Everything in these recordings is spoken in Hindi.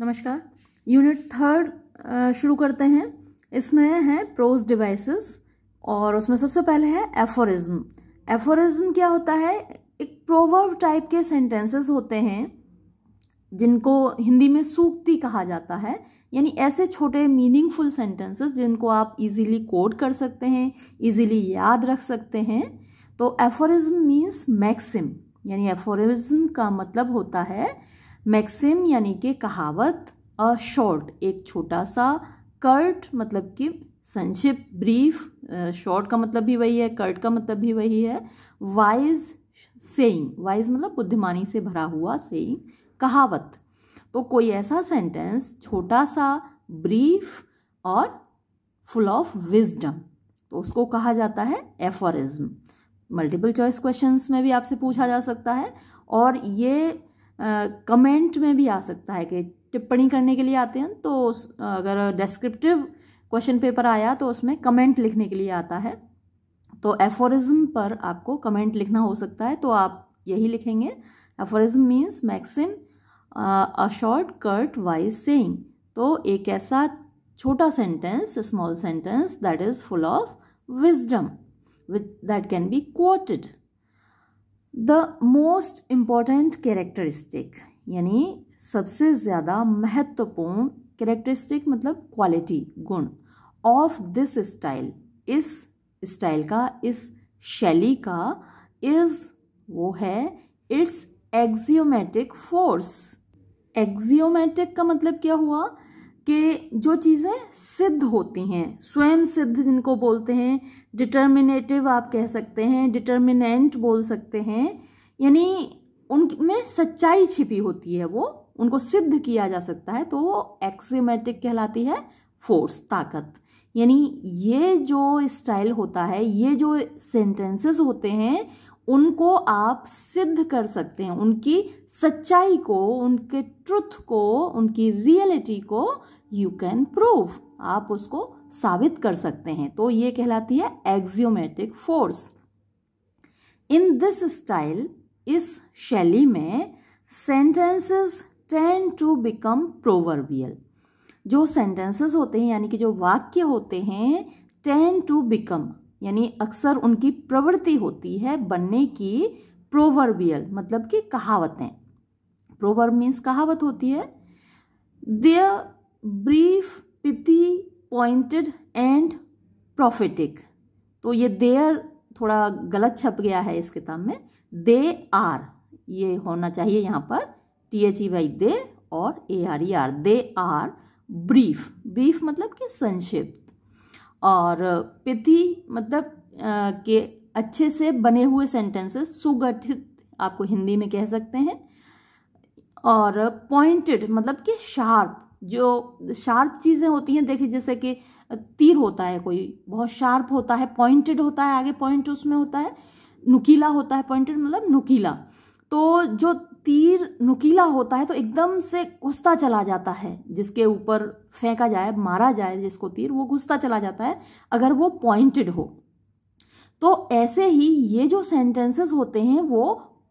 नमस्कार यूनिट थर्ड शुरू करते हैं इसमें है प्रोज डिवाइसेस और उसमें सबसे पहले है एफोरिज्म एफोरिज्म क्या होता है एक प्रोवर्व टाइप के सेंटेंसेस होते हैं जिनको हिंदी में सूक्ति कहा जाता है यानी ऐसे छोटे मीनिंगफुल सेंटेंसेस जिनको आप इजीली कोड कर सकते हैं इजीली याद रख सकते हैं तो एफोरिज्म मीन्स मैक्सिम यानी एफोरिज्म का मतलब होता है मैक्सिम यानी कि कहावत अ शॉर्ट एक छोटा सा कर्ट मतलब कि संक्षिप्त ब्रीफ शॉर्ट का मतलब भी वही है कर्ट का मतलब भी वही है वाइज सेइंग वाइज मतलब बुद्धिमानी से भरा हुआ सेइंग कहावत तो कोई ऐसा सेंटेंस छोटा सा ब्रीफ और फुल ऑफ विजडम तो उसको कहा जाता है एफोरिज्म मल्टीपल चॉइस क्वेश्चंस में भी आपसे पूछा जा सकता है और ये कमेंट में भी आ सकता है कि टिप्पणी करने के लिए आते हैं तो अगर डिस्क्रिप्टिव क्वेश्चन पेपर आया तो उसमें कमेंट लिखने के लिए आता है तो एफोरिज्म पर आपको कमेंट लिखना हो सकता है तो आप यही लिखेंगे aphorism means maxim a short cut wise saying तो एक ऐसा छोटा sentence small sentence that is full of wisdom with that can be quoted the most important characteristic यानी सबसे ज़्यादा महत्वपूर्ण कैरेक्टरिस्टिक मतलब क्वालिटी गुण ऑफ दिस स्टाइल इस स्टाइल का इस शैली का इज़ वो है इट्स एक्जियोमेटिक फोर्स एक्जियोमेटिक का मतलब क्या हुआ कि जो चीज़ें सिद्ध होती हैं स्वयं सिद्ध जिनको बोलते हैं डिटर्मिनेटिव आप कह सकते हैं डिटर्मिनेंट बोल सकते हैं यानी उनमें सच्चाई छिपी होती है वो उनको सिद्ध किया जा सकता है तो वो एक्सीमेटिक कहलाती है फोर्स ताकत यानी ये जो स्टाइल होता है ये जो सेंटेंसेस होते हैं उनको आप सिद्ध कर सकते हैं उनकी सच्चाई को उनके ट्रुथ को उनकी रियलिटी को यू कैन प्रूव आप उसको साबित कर सकते हैं तो ये कहलाती है axiomatic force in this style इस शैली में sentences tend to become proverbial जो सेंटेंसेस होते हैं यानी कि जो वाक्य होते हैं टेन टू बिकम यानी अक्सर उनकी प्रवृत्ति होती है बनने की प्रोवर्बियल मतलब कि कहावतें प्रोवर्ब मीन्स कहावत होती है their brief pithy pointed and prophetic तो ये देयर थोड़ा गलत छप गया है इस किताब में दे आर ये होना चाहिए यहाँ पर T H E Y they और A R E are they are brief brief मतलब कि संक्षिप्त और पिथि मतलब आ, के अच्छे से बने हुए सेंटेंसेस सुगठित आपको हिंदी में कह सकते हैं और पॉइंटेड मतलब कि शार्प जो शार्प चीज़ें होती हैं देखिए जैसे कि तीर होता है कोई बहुत शार्प होता है पॉइंटेड होता है आगे पॉइंट उसमें होता है नुकीला होता है पॉइंटेड मतलब नुकीला तो जो तीर नुकीला होता है तो एकदम से घुसता चला जाता है जिसके ऊपर फेंका जाए मारा जाए जिसको तीर वो घुसता चला जाता है अगर वो पॉइंटेड हो तो ऐसे ही ये जो सेंटेंसेस होते हैं वो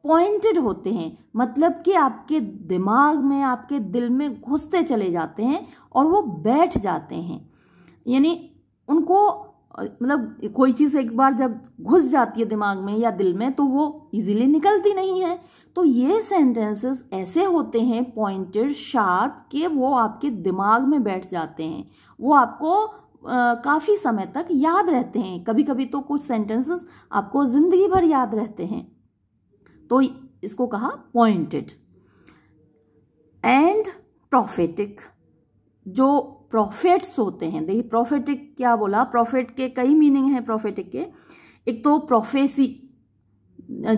पॉइंटेड होते हैं मतलब कि आपके दिमाग में आपके दिल में घुसते चले जाते हैं और वो बैठ जाते हैं यानी उनको मतलब कोई चीज़ एक बार जब घुस जाती है दिमाग में या दिल में तो वो इजीली निकलती नहीं है तो ये सेंटेंसेस ऐसे होते हैं पॉइंटेड शार्प के वो आपके दिमाग में बैठ जाते हैं वो आपको काफ़ी समय तक याद रहते हैं कभी कभी तो कुछ सेंटेंसेस आपको ज़िंदगी भर याद रहते हैं तो इसको कहा पॉइंटेड एंड प्रॉफिटिक जो प्रॉफिट्स होते हैं देखिए प्रॉफिटिक क्या बोला प्रॉफिट के कई मीनिंग हैं प्रॉफिटिक के एक तो प्रोफेसी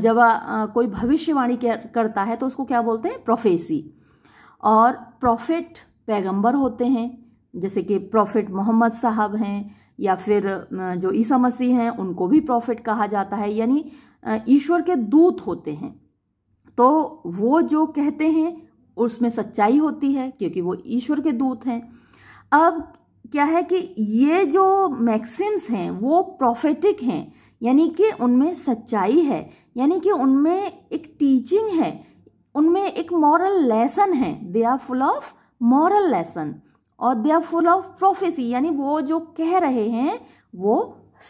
जब आ, कोई भविष्यवाणी करता है तो उसको क्या बोलते हैं प्रोफेसी और प्रॉफिट पैगंबर होते हैं जैसे कि प्रॉफिट मोहम्मद साहब हैं या फिर जो ईसा मसीह हैं उनको भी प्रॉफिट कहा जाता है यानी ईश्वर के दूत होते हैं तो वो जो कहते हैं उसमें सच्चाई होती है क्योंकि वो ईश्वर के दूत हैं अब क्या है कि ये जो मैक्सिम्स हैं वो प्रोफेटिक हैं यानी कि उनमें सच्चाई है यानी कि उनमें एक टीचिंग है उनमें एक मॉरल लेसन है they are full of moral lesson और they are full of prophecy यानी वो जो कह रहे हैं वो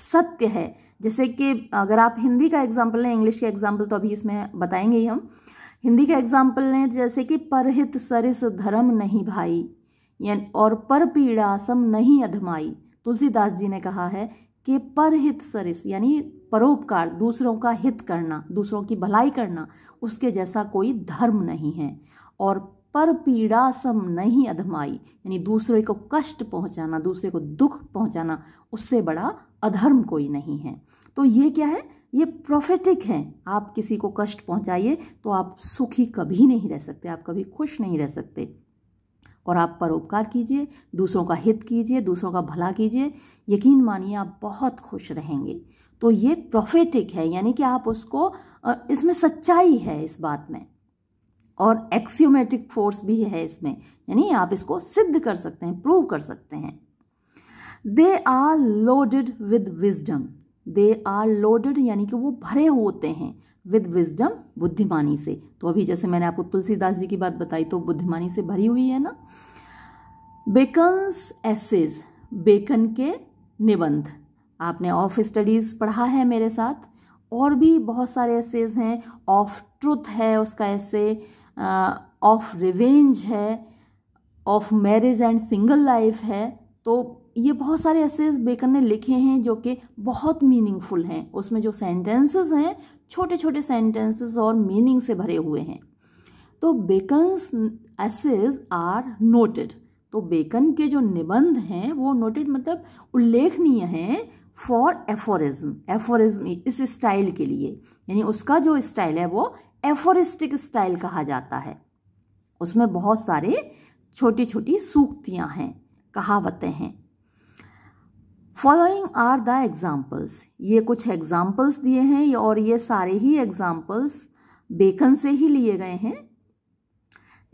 सत्य है जैसे कि अगर आप हिंदी का एग्जाम्पल लें इंग्लिश का एग्जाम्पल तो अभी इसमें बताएंगे ही हम हिंदी का एग्जाम्पल लें जैसे कि परहित सरिस धर्म नहीं भाई यानी और पर पीड़ासम नहीं अधमाई तुलसीदास जी ने कहा है कि परहित सरिस यानी परोपकार दूसरों का हित करना दूसरों की भलाई करना उसके जैसा कोई धर्म नहीं है और पर पीड़ा सम नहीं अधमाई यानी दूसरे को कष्ट पहुंचाना दूसरे को दुख पहुंचाना उससे बड़ा अधर्म कोई नहीं है तो ये क्या है ये प्रोफेटिक है आप किसी को कष्ट पहुंचाइए तो आप सुखी कभी नहीं रह सकते आप कभी खुश नहीं रह सकते और आप परोपकार कीजिए दूसरों का हित कीजिए दूसरों का भला कीजिए यकीन मानिए आप बहुत खुश रहेंगे तो ये प्रोफेटिक है यानी कि आप उसको इसमें सच्चाई है इस बात में और एक्सियोमेटिक फोर्स भी है इसमें यानी आप इसको सिद्ध कर सकते हैं प्रूव कर सकते हैं they are loaded with wisdom they are loaded यानी कि वो भरे होते हैं विद विजडम बुद्धिमानी से तो अभी जैसे मैंने आपको तुलसीदास जी की बात बताई तो बुद्धिमानी से भरी हुई है ना बेकन्स एसेज बेकन के निबंध आपने ऑफ स्टडीज़ पढ़ा है मेरे साथ और भी बहुत सारे एसेज हैं ऑफ ट्रुथ है उसका ऐसे ऑफ रिवेंज है of marriage and single life है तो ये बहुत सारे एसेज बेकन ने लिखे हैं जो कि बहुत मीनिंगफुल हैं उसमें जो सेंटेंसेस हैं छोटे छोटे सेंटेंसेस और मीनिंग से भरे हुए हैं तो बेकन्स एसेज आर नोटेड तो बेकन के जो निबंध हैं वो नोटेड मतलब उल्लेखनीय हैं फॉर एफोरिज्म एफोरिज्म इस स्टाइल के लिए यानी उसका जो स्टाइल है वो एफोरिस्टिक स्टाइल कहा जाता है उसमें बहुत सारे छोटी छोटी सूक्तियाँ हैं कहावतें हैं फॉलोइंग आर द एग्जाम्पल्स ये कुछ एग्जाम्पल्स दिए हैं और ये सारे ही एग्जाम्पल्स बेकन से ही लिए गए हैं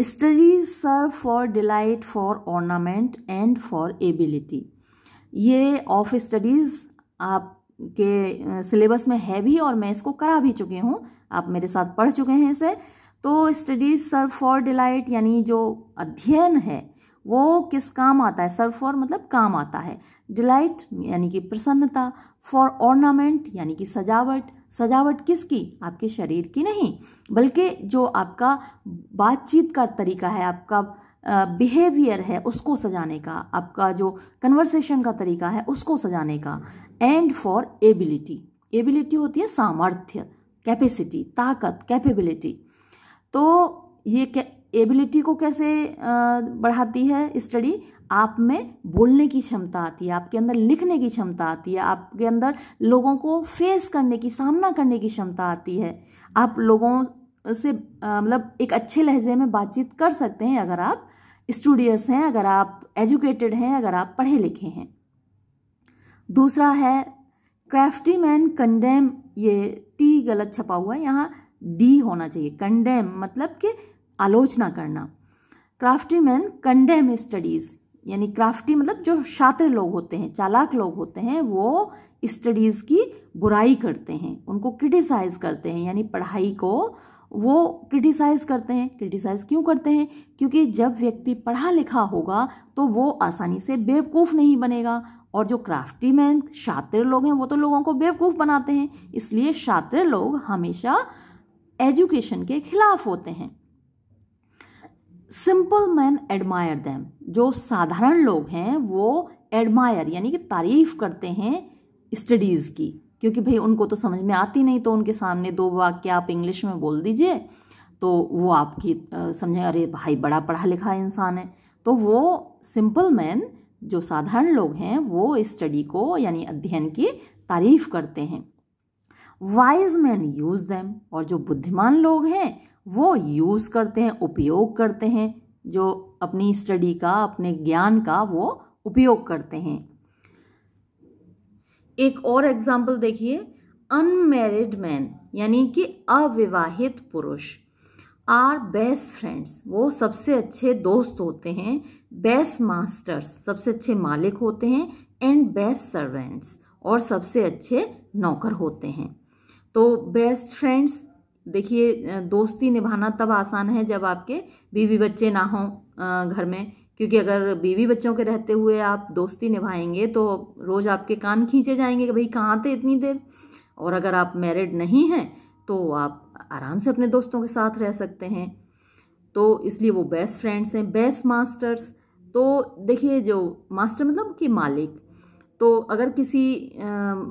studies serve for delight for ornament and for ability ये ऑफ स्टडीज़ आपके सिलेबस में है भी और मैं इसको करा भी चुकी हूँ आप मेरे साथ पढ़ चुके हैं इसे तो स्टडीज़ सर्व फॉर डिलाइट यानी जो अध्ययन है वो किस काम आता है सर्व फॉर मतलब काम आता है डिलाइट यानी कि प्रसन्नता फॉर ऑर्नामेंट यानी कि सजावट सजावट किसकी आपके शरीर की नहीं बल्कि जो आपका बातचीत का तरीका है आपका बिहेवियर है उसको सजाने का आपका जो कन्वर्सेशन का तरीका है उसको सजाने का एंड फॉर एबिलिटी एबिलिटी होती है सामर्थ्य कैपेसिटी ताकत कैपेबिलिटी तो ये एबिलिटी को कैसे बढ़ाती है स्टडी आप में बोलने की क्षमता आती है आपके अंदर लिखने की क्षमता आती है आपके अंदर लोगों को फेस करने की सामना करने की क्षमता आती है आप लोगों से मतलब एक अच्छे लहजे में बातचीत कर सकते हैं अगर आप स्टूडियस हैं अगर आप एजुकेटेड हैं अगर आप पढ़े लिखे हैं दूसरा है क्राफ्टी मैन कंडेम ये टी गलत छपा हुआ है यहाँ डी होना चाहिए कंडेम मतलब कि आलोचना करना क्राफ्टी मैन कंडेम स्टडीज़ यानी क्राफ्टी मतलब जो छात्र लोग होते हैं चालाक लोग होते हैं वो स्टडीज़ की बुराई करते हैं उनको क्रिटिसाइज़ करते हैं यानी पढ़ाई को वो क्रिटिसाइज़ करते हैं क्रिटिसाइज़ क्यों करते हैं क्योंकि जब व्यक्ति पढ़ा लिखा होगा तो वो आसानी से बेवकूफ़ नहीं बनेगा और जो क्राफ्टी मैन छात्र लोग हैं वो तो लोगों को बेवकूफ़ बनाते हैं इसलिए शात्र लोग हमेशा एजुकेशन के खिलाफ होते हैं सिंपल मैन एडमायर दैम जो साधारण लोग हैं वो एडमायर यानी कि तारीफ़ करते हैं स्टडीज़ की क्योंकि भाई उनको तो समझ में आती नहीं तो उनके सामने दो वाक्य आप इंग्लिश में बोल दीजिए तो वो आपकी समझें अरे भाई बड़ा पढ़ा लिखा इंसान है तो वो सिंपल मैन जो साधारण लोग हैं वो स्टडी को यानी अध्ययन की तारीफ़ करते हैं वाइज मैन यूज़ दैम और जो बुद्धिमान लोग हैं वो यूज़ करते हैं उपयोग करते हैं जो अपनी स्टडी का अपने ज्ञान का वो उपयोग करते हैं एक और एग्जाम्पल देखिए अनमेरिड मैन यानी कि अविवाहित पुरुष आर बेस्ट फ्रेंड्स वो सबसे अच्छे दोस्त होते हैं बेस्ट मास्टर्स सबसे अच्छे मालिक होते हैं एंड बेस्ट सर्वेंट्स और सबसे अच्छे नौकर होते हैं तो बेस्ट फ्रेंड्स देखिए दोस्ती निभाना तब आसान है जब आपके बीवी बच्चे ना हों घर में क्योंकि अगर बीवी बच्चों के रहते हुए आप दोस्ती निभाएंगे तो रोज़ आपके कान खींचे जाएंगे कि भाई कहाँ थे इतनी देर और अगर आप मैरिड नहीं हैं तो आप आराम से अपने दोस्तों के साथ रह सकते हैं तो इसलिए वो बेस्ट फ्रेंड्स हैं बेस्ट मास्टर्स तो देखिए जो मास्टर मतलब कि मालिक तो अगर किसी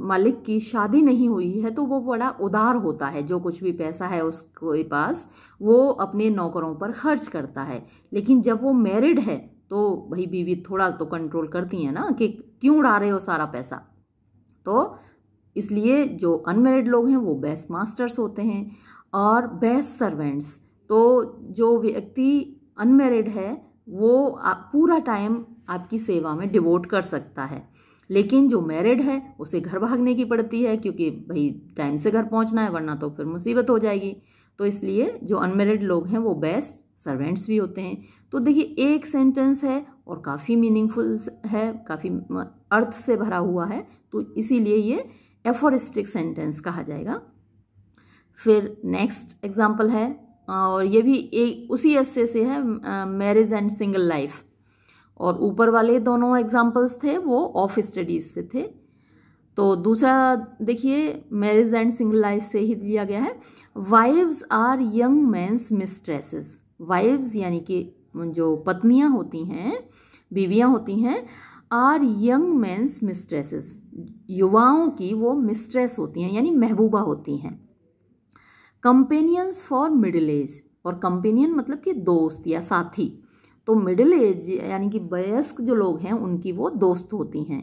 मालिक की शादी नहीं हुई है तो वो बड़ा उदार होता है जो कुछ भी पैसा है उसके पास वो अपने नौकरों पर खर्च करता है लेकिन जब वो मैरिड है तो भाई बीवी थोड़ा तो कंट्रोल करती है ना कि क्यों उड़ा रहे हो सारा पैसा तो इसलिए जो अनमेरिड लोग हैं वो बेस्ट मास्टर्स होते हैं और बेस्ट सर्वेंट्स तो जो व्यक्ति अनमेरिड है वो पूरा टाइम आपकी सेवा में डिवोट कर सकता है लेकिन जो मैरिड है उसे घर भागने की पड़ती है क्योंकि भाई टाइम से घर पहुंचना है वरना तो फिर मुसीबत हो जाएगी तो इसलिए जो अनमेरिड लोग हैं वो बेस्ट सर्वेंट्स भी होते हैं तो देखिए एक सेंटेंस है और काफ़ी मीनिंगफुल है काफ़ी अर्थ से भरा हुआ है तो इसीलिए ये एफोरिस्टिक सेंटेंस कहा जाएगा फिर नेक्स्ट एग्जाम्पल है और ये भी एक उसी अस्से से है मैरिज एंड सिंगल लाइफ और ऊपर वाले दोनों एग्जाम्पल्स थे वो ऑफ स्टडीज से थे तो दूसरा देखिए मैरिज एंड सिंगल लाइफ से ही लिया गया है wives are young men's mistresses wives यानी कि जो पत्नियां होती हैं बीवियां होती हैं आर यंग मैंस मिस्ट्रेसेस युवाओं की वो मिस्ट्रेस होती हैं यानी महबूबा होती हैं कंपेनियंस फॉर मिडिल एज और कंपेनियन मतलब कि दोस्त या साथी तो मिडिल एज यानी कि वयस्क जो लोग हैं उनकी वो दोस्त होती हैं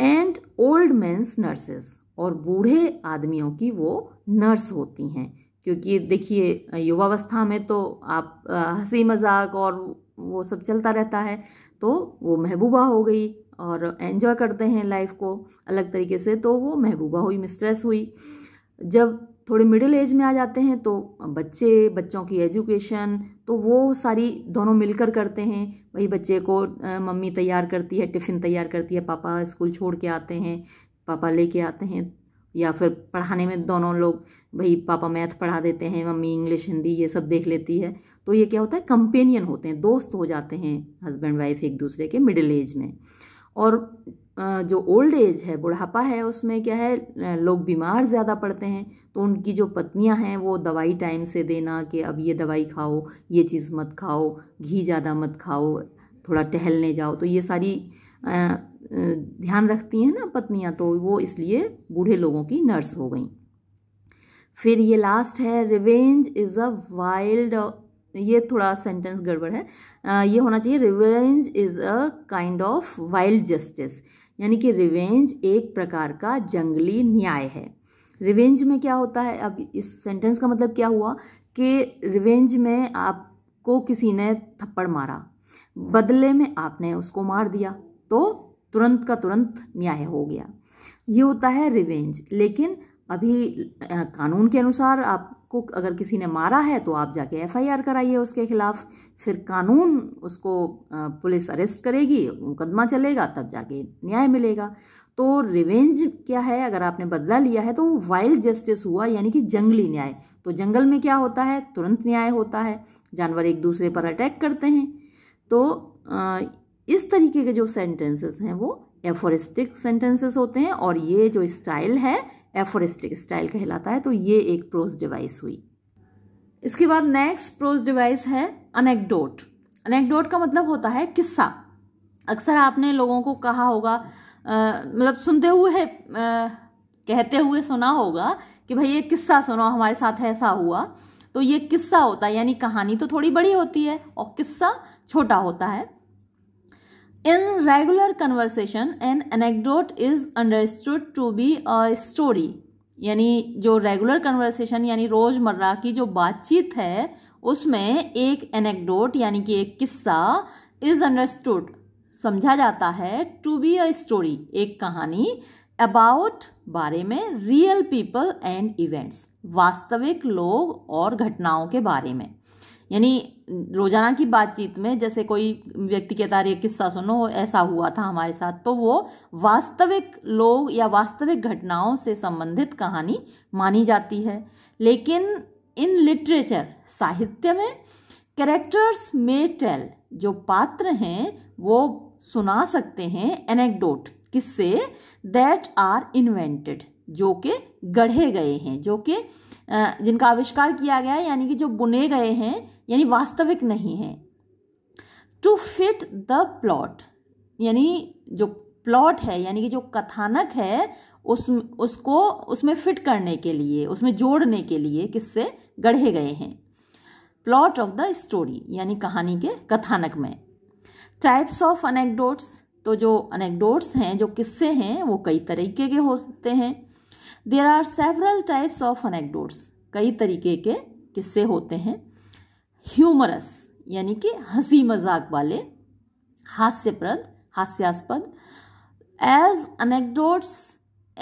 एंड ओल्ड मैंस नर्सेस और बूढ़े आदमियों की वो नर्स होती हैं क्योंकि देखिए युवावस्था में तो आप हंसी मजाक और वो सब चलता रहता है तो वो महबूबा हो गई और एन्जॉय करते हैं लाइफ को अलग तरीके से तो वो महबूबा हुई मिस्ट्रेस हुई जब थोड़े मिडिल एज में आ जाते हैं तो बच्चे बच्चों की एजुकेशन तो वो सारी दोनों मिलकर करते हैं वही बच्चे को मम्मी तैयार करती है टिफ़िन तैयार करती है पापा स्कूल छोड़ के आते हैं पापा लेके आते हैं या फिर पढ़ाने में दोनों लोग भाई पापा मैथ पढ़ा देते हैं मम्मी इंग्लिश हिंदी ये सब देख लेती है तो ये क्या होता है कंपेनियन होते हैं दोस्त हो जाते हैं हस्बैंड वाइफ एक दूसरे के मिडिल एज में और जो ओल्ड एज है बुढ़ापा है उसमें क्या है लोग बीमार ज़्यादा पड़ते हैं तो उनकी जो पत्नियां हैं वो दवाई टाइम से देना कि अब ये दवाई खाओ ये चीज़ मत खाओ घी ज़्यादा मत खाओ थोड़ा टहलने जाओ तो ये सारी ध्यान रखती हैं ना पत्नियां तो वो इसलिए बूढ़े लोगों की नर्स हो गई फिर ये लास्ट है रिवेंज इज़ अ वाइल्ड ये थोड़ा सेंटेंस गड़बड़ है ये होना चाहिए revenge is a kind of wild justice यानी कि रिवेंज एक प्रकार का जंगली न्याय है रिवेंज में क्या होता है अब इस सेंटेंस का मतलब क्या हुआ कि रिवेंज में आपको किसी ने थप्पड़ मारा बदले में आपने उसको मार दिया तो तुरंत का तुरंत न्याय हो गया ये होता है रिवेंज लेकिन अभी कानून के अनुसार आप को अगर किसी ने मारा है तो आप जाके एफआईआर कराइए उसके खिलाफ फिर कानून उसको पुलिस अरेस्ट करेगी मुकदमा चलेगा तब जाके न्याय मिलेगा तो रिवेंज क्या है अगर आपने बदला लिया है तो वो वाइल्ड जस्टिस हुआ यानी कि जंगली न्याय तो जंगल में क्या होता है तुरंत न्याय होता है जानवर एक दूसरे पर अटैक करते हैं तो इस तरीके के जो सेंटेंसेस हैं वो एफोरिस्टिक सेंटेंसेस होते हैं और ये जो स्टाइल है एफोरिस्टिक स्टाइल कहलाता है तो ये एक प्रोज डिवाइस हुई इसके बाद नेक्स्ट प्रोज डिवाइस है अनेकडोट अनेकडोट का मतलब होता है किस्सा अक्सर आपने लोगों को कहा होगा मतलब सुनते हुए आ, कहते हुए सुना होगा कि भाई ये किस्सा सुनो हमारे साथ ऐसा हुआ तो ये किस्सा होता है यानी कहानी तो थोड़ी बड़ी होती है और किस्सा छोटा होता है In regular conversation, an anecdote is understood to be a story. यानी जो रेगुलर कन्वर्सेशन यानी रोज़मर्रा की जो बातचीत है उसमें एक एनेकडोट यानी कि एक किस्सा इज़ अंडरस्टूड समझा जाता है टू बी अ स्टोरी एक कहानी अबाउट बारे में रियल पीपल एंड इवेंट्स वास्तविक लोग और घटनाओं के बारे में यानी रोज़ाना की बातचीत में जैसे कोई व्यक्ति कहता अरे किस्सा सुनो ऐसा हुआ था हमारे साथ तो वो वास्तविक लोग या वास्तविक घटनाओं से संबंधित कहानी मानी जाती है लेकिन इन लिटरेचर साहित्य में कैरेक्टर्स मे टेल जो पात्र हैं वो सुना सकते हैं एनेक्डोट किससे दैट आर इन्वेंटेड जो कि गढ़े गए हैं जो कि जिनका आविष्कार किया गया है यानी कि जो बुने गए हैं यानी वास्तविक नहीं है टू फिट द प्लॉट यानी जो प्लॉट है यानी कि जो कथानक है उस उसको उसमें फिट करने के लिए उसमें जोड़ने के लिए किससे गढ़े गए हैं प्लॉट ऑफ द स्टोरी यानी कहानी के कथानक में टाइप्स ऑफ अनेकडोट्स तो जो अनेकडोट्स हैं जो किस्से हैं वो कई तरीके के हो सकते हैं there are several types of anecdotes कई तरीके के किस्से होते हैं ह्यूमरस यानी कि हंसी मजाक वाले हास्यप्रद हास्यास्पद एज अनेकडोट्स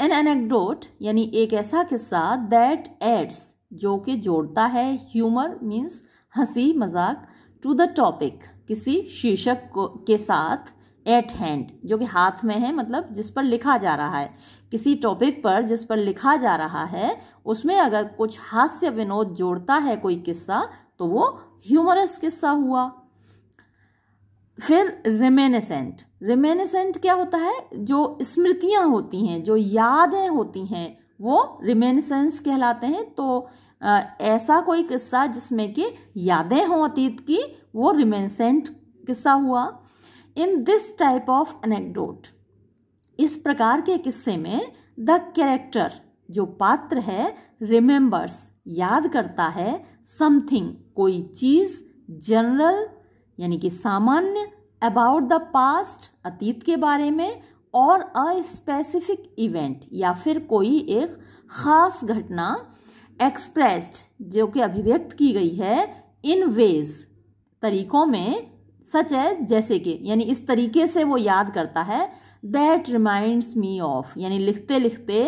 एन एनेकडोट यानी एक ऐसा किस्सा दैट एड्स जो कि जोड़ता है ह्यूमर मीन्स हंसी मजाक टू द टॉपिक किसी शीर्षक को के साथ एट हैंड जो कि हाथ में है मतलब जिस पर लिखा जा रहा है किसी टॉपिक पर जिस पर लिखा जा रहा है उसमें अगर कुछ हास्य विनोद जोड़ता है कोई किस्सा तो वो ह्यूमरस किस्सा हुआ फिर रिमेनेसेंट रिमेनेसेंट क्या होता है जो स्मृतियां होती हैं जो यादें होती हैं वो रिमेनेसेंस कहलाते हैं तो आ, ऐसा कोई किस्सा जिसमें कि यादें हों अतीत की वो रिमेनेसेंट किस्सा हुआ in this type of anecdote इस प्रकार के किस्से में द कैरेक्टर जो पात्र है रिमेंबर्स याद करता है समथिंग कोई चीज जनरल यानी कि सामान्य अबाउट द पास्ट अतीत के बारे में और अ स्पेसिफिक इवेंट या फिर कोई एक खास घटना एक्सप्रेस्ड जो कि अभिव्यक्त की गई है इन वेज तरीकों में सच एज जैसे कि यानी इस तरीके से वो याद करता है दैट रिमाइंड्स मी ऑफ यानी लिखते लिखते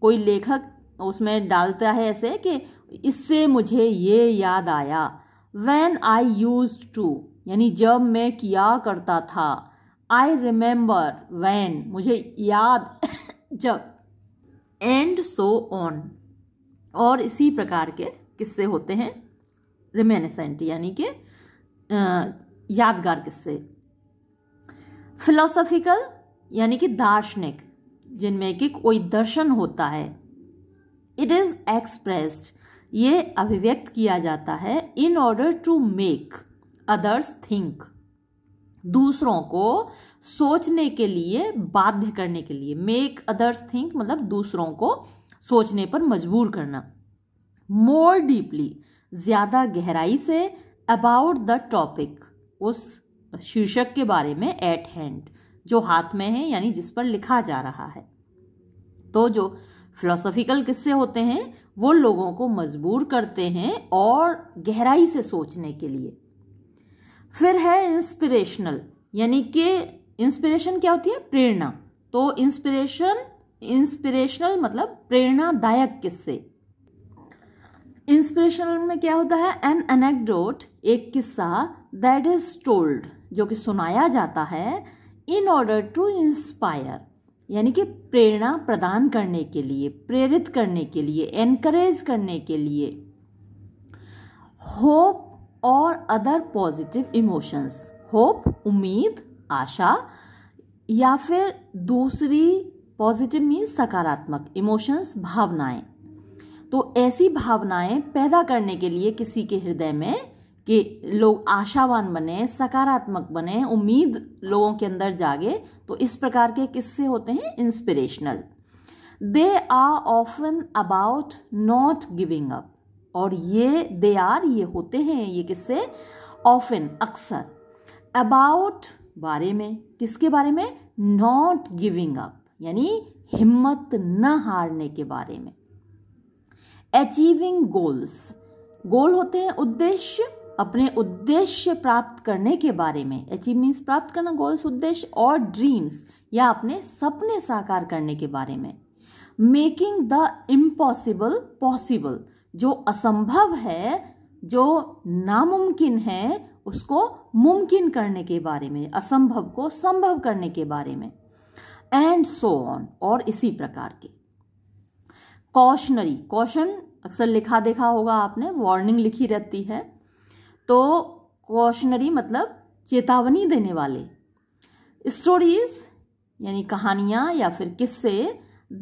कोई लेखक उसमें डालता है ऐसे कि इससे मुझे ये याद आया वैन आई यूज टू यानी जब मैं किया करता था आई रिमेम्बर वैन मुझे याद जब एंड सो ऑन और इसी प्रकार के किस्से होते हैं रिमेनेसेंट यानी कि यादगार किस्से फिलोसॉफिकल यानी कि दार्शनिक जिनमें कि कोई दर्शन होता है इट इज एक्सप्रेस्ड ये अभिव्यक्त किया जाता है in order to make others think दूसरों को सोचने के लिए बाध्य करने के लिए मेक अदर्स थिंक मतलब दूसरों को सोचने पर मजबूर करना मोर डीपली ज्यादा गहराई से अबाउट द टॉपिक उस शीर्षक के बारे में एट हैंड जो हाथ में है यानी जिस पर लिखा जा रहा है तो जो फिलोसॉफिकल किस्से होते हैं वो लोगों को मजबूर करते हैं और गहराई से सोचने के लिए फिर है इंस्पिरेशनल यानी कि इंस्पिरेशन क्या होती है प्रेरणा तो इंस्पिरेशन इंस्पिरेशनल मतलब प्रेरणादायक किस्से इंस्पिरेशनल में क्या होता है एन एनेक्डोट एक किस्सा दैट इज टोल्ड जो कि सुनाया जाता है इन ऑर्डर टू इंस्पायर यानी कि प्रेरणा प्रदान करने के लिए प्रेरित करने के लिए एनकरेज करने के लिए होप और अदर पॉजिटिव इमोशंस होप उम्मीद आशा या फिर दूसरी पॉजिटिव मीन्स सकारात्मक इमोशंस भावनाएं तो ऐसी भावनाएं पैदा करने के लिए किसी के हृदय में कि लोग आशावान बने सकारात्मक बने उम्मीद लोगों के अंदर जागे तो इस प्रकार के किस्से होते हैं inspirational they are often about not giving up और ये दे आर ये होते हैं ये किस्से ऑफन अक्सर अबाउट बारे में किसके बारे में नॉट गिविंग अप यानी हिम्मत न हारने के बारे में अचीविंग गोल्स गोल होते हैं उद्देश्य अपने उद्देश्य प्राप्त करने के बारे में अचीव मीन्स प्राप्त करना गोल्स उद्देश्य और ड्रीम्स या अपने सपने साकार करने के बारे में मेकिंग द इम्पॉसिबल पॉसिबल जो असंभव है जो नामुमकिन है उसको मुमकिन करने के बारे में असंभव को संभव करने के बारे में एंड सो ऑन और इसी प्रकार के कॉशनरी कॉशन अक्सर लिखा देखा होगा आपने वार्निंग लिखी रहती है तो कॉशनरी मतलब चेतावनी देने वाले स्टोरीज यानी कहानियाँ या फिर किस्से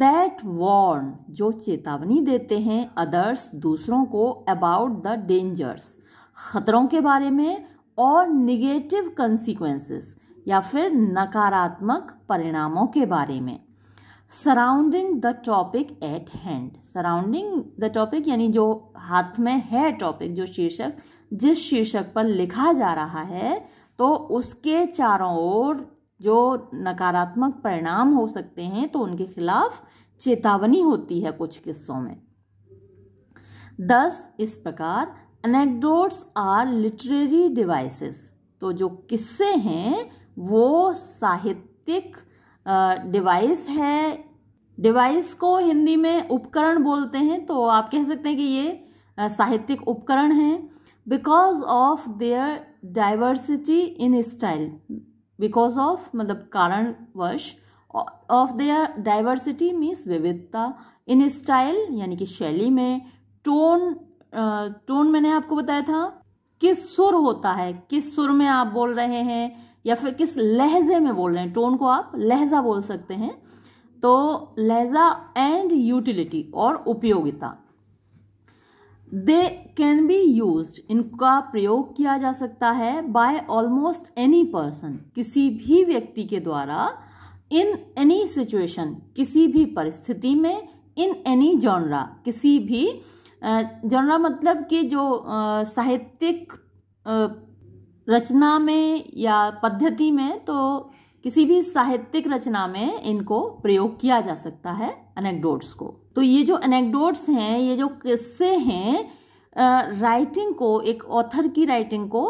दैट वॉर्न जो चेतावनी देते हैं अदर्स दूसरों को अबाउट द डेंजर्स खतरों के बारे में और निगेटिव कंसिक्वेंसेस या फिर नकारात्मक परिणामों के बारे में surrounding the topic at hand surrounding the topic यानी जो हाथ में है टॉपिक जो शीर्षक जिस शीर्षक पर लिखा जा रहा है तो उसके चारों ओर जो नकारात्मक परिणाम हो सकते हैं तो उनके खिलाफ चेतावनी होती है कुछ किस्सों में दस इस प्रकार अनेक्डोट्स आर लिटरेरी डिवाइसेस तो जो किस्से हैं वो साहित्यिक डिवाइस है डिवाइस को हिंदी में उपकरण बोलते हैं तो आप कह सकते हैं कि ये साहित्यिक उपकरण हैं because of their diversity in style because of मतलब कारणवश ऑफ देयर डाइवर्सिटी मीन्स विविधता इन स्टाइल यानी कि शैली में टोन टोन मैंने आपको बताया था किस सुर होता है किस सुर में आप बोल रहे हैं या फिर किस लहजे में बोल रहे हैं टोन को आप लहजा बोल सकते हैं तो लहजा एंड यूटिलिटी और उपयोगिता दे कैन बी यूज इनका प्रयोग किया जा सकता है बाय ऑलमोस्ट एनी पर्सन किसी भी व्यक्ति के द्वारा इन एनी सिचुएशन किसी भी परिस्थिति में इन एनी जॉनरा किसी भी जॉनरा मतलब कि जो साहित्यिक रचना में या पद्धति में तो किसी भी साहित्यिक रचना में इनको प्रयोग किया जा सकता है अनेकडोट्स को तो ये जो अनेकडोट्स हैं ये जो किस्से हैं राइटिंग को एक ऑथर की राइटिंग को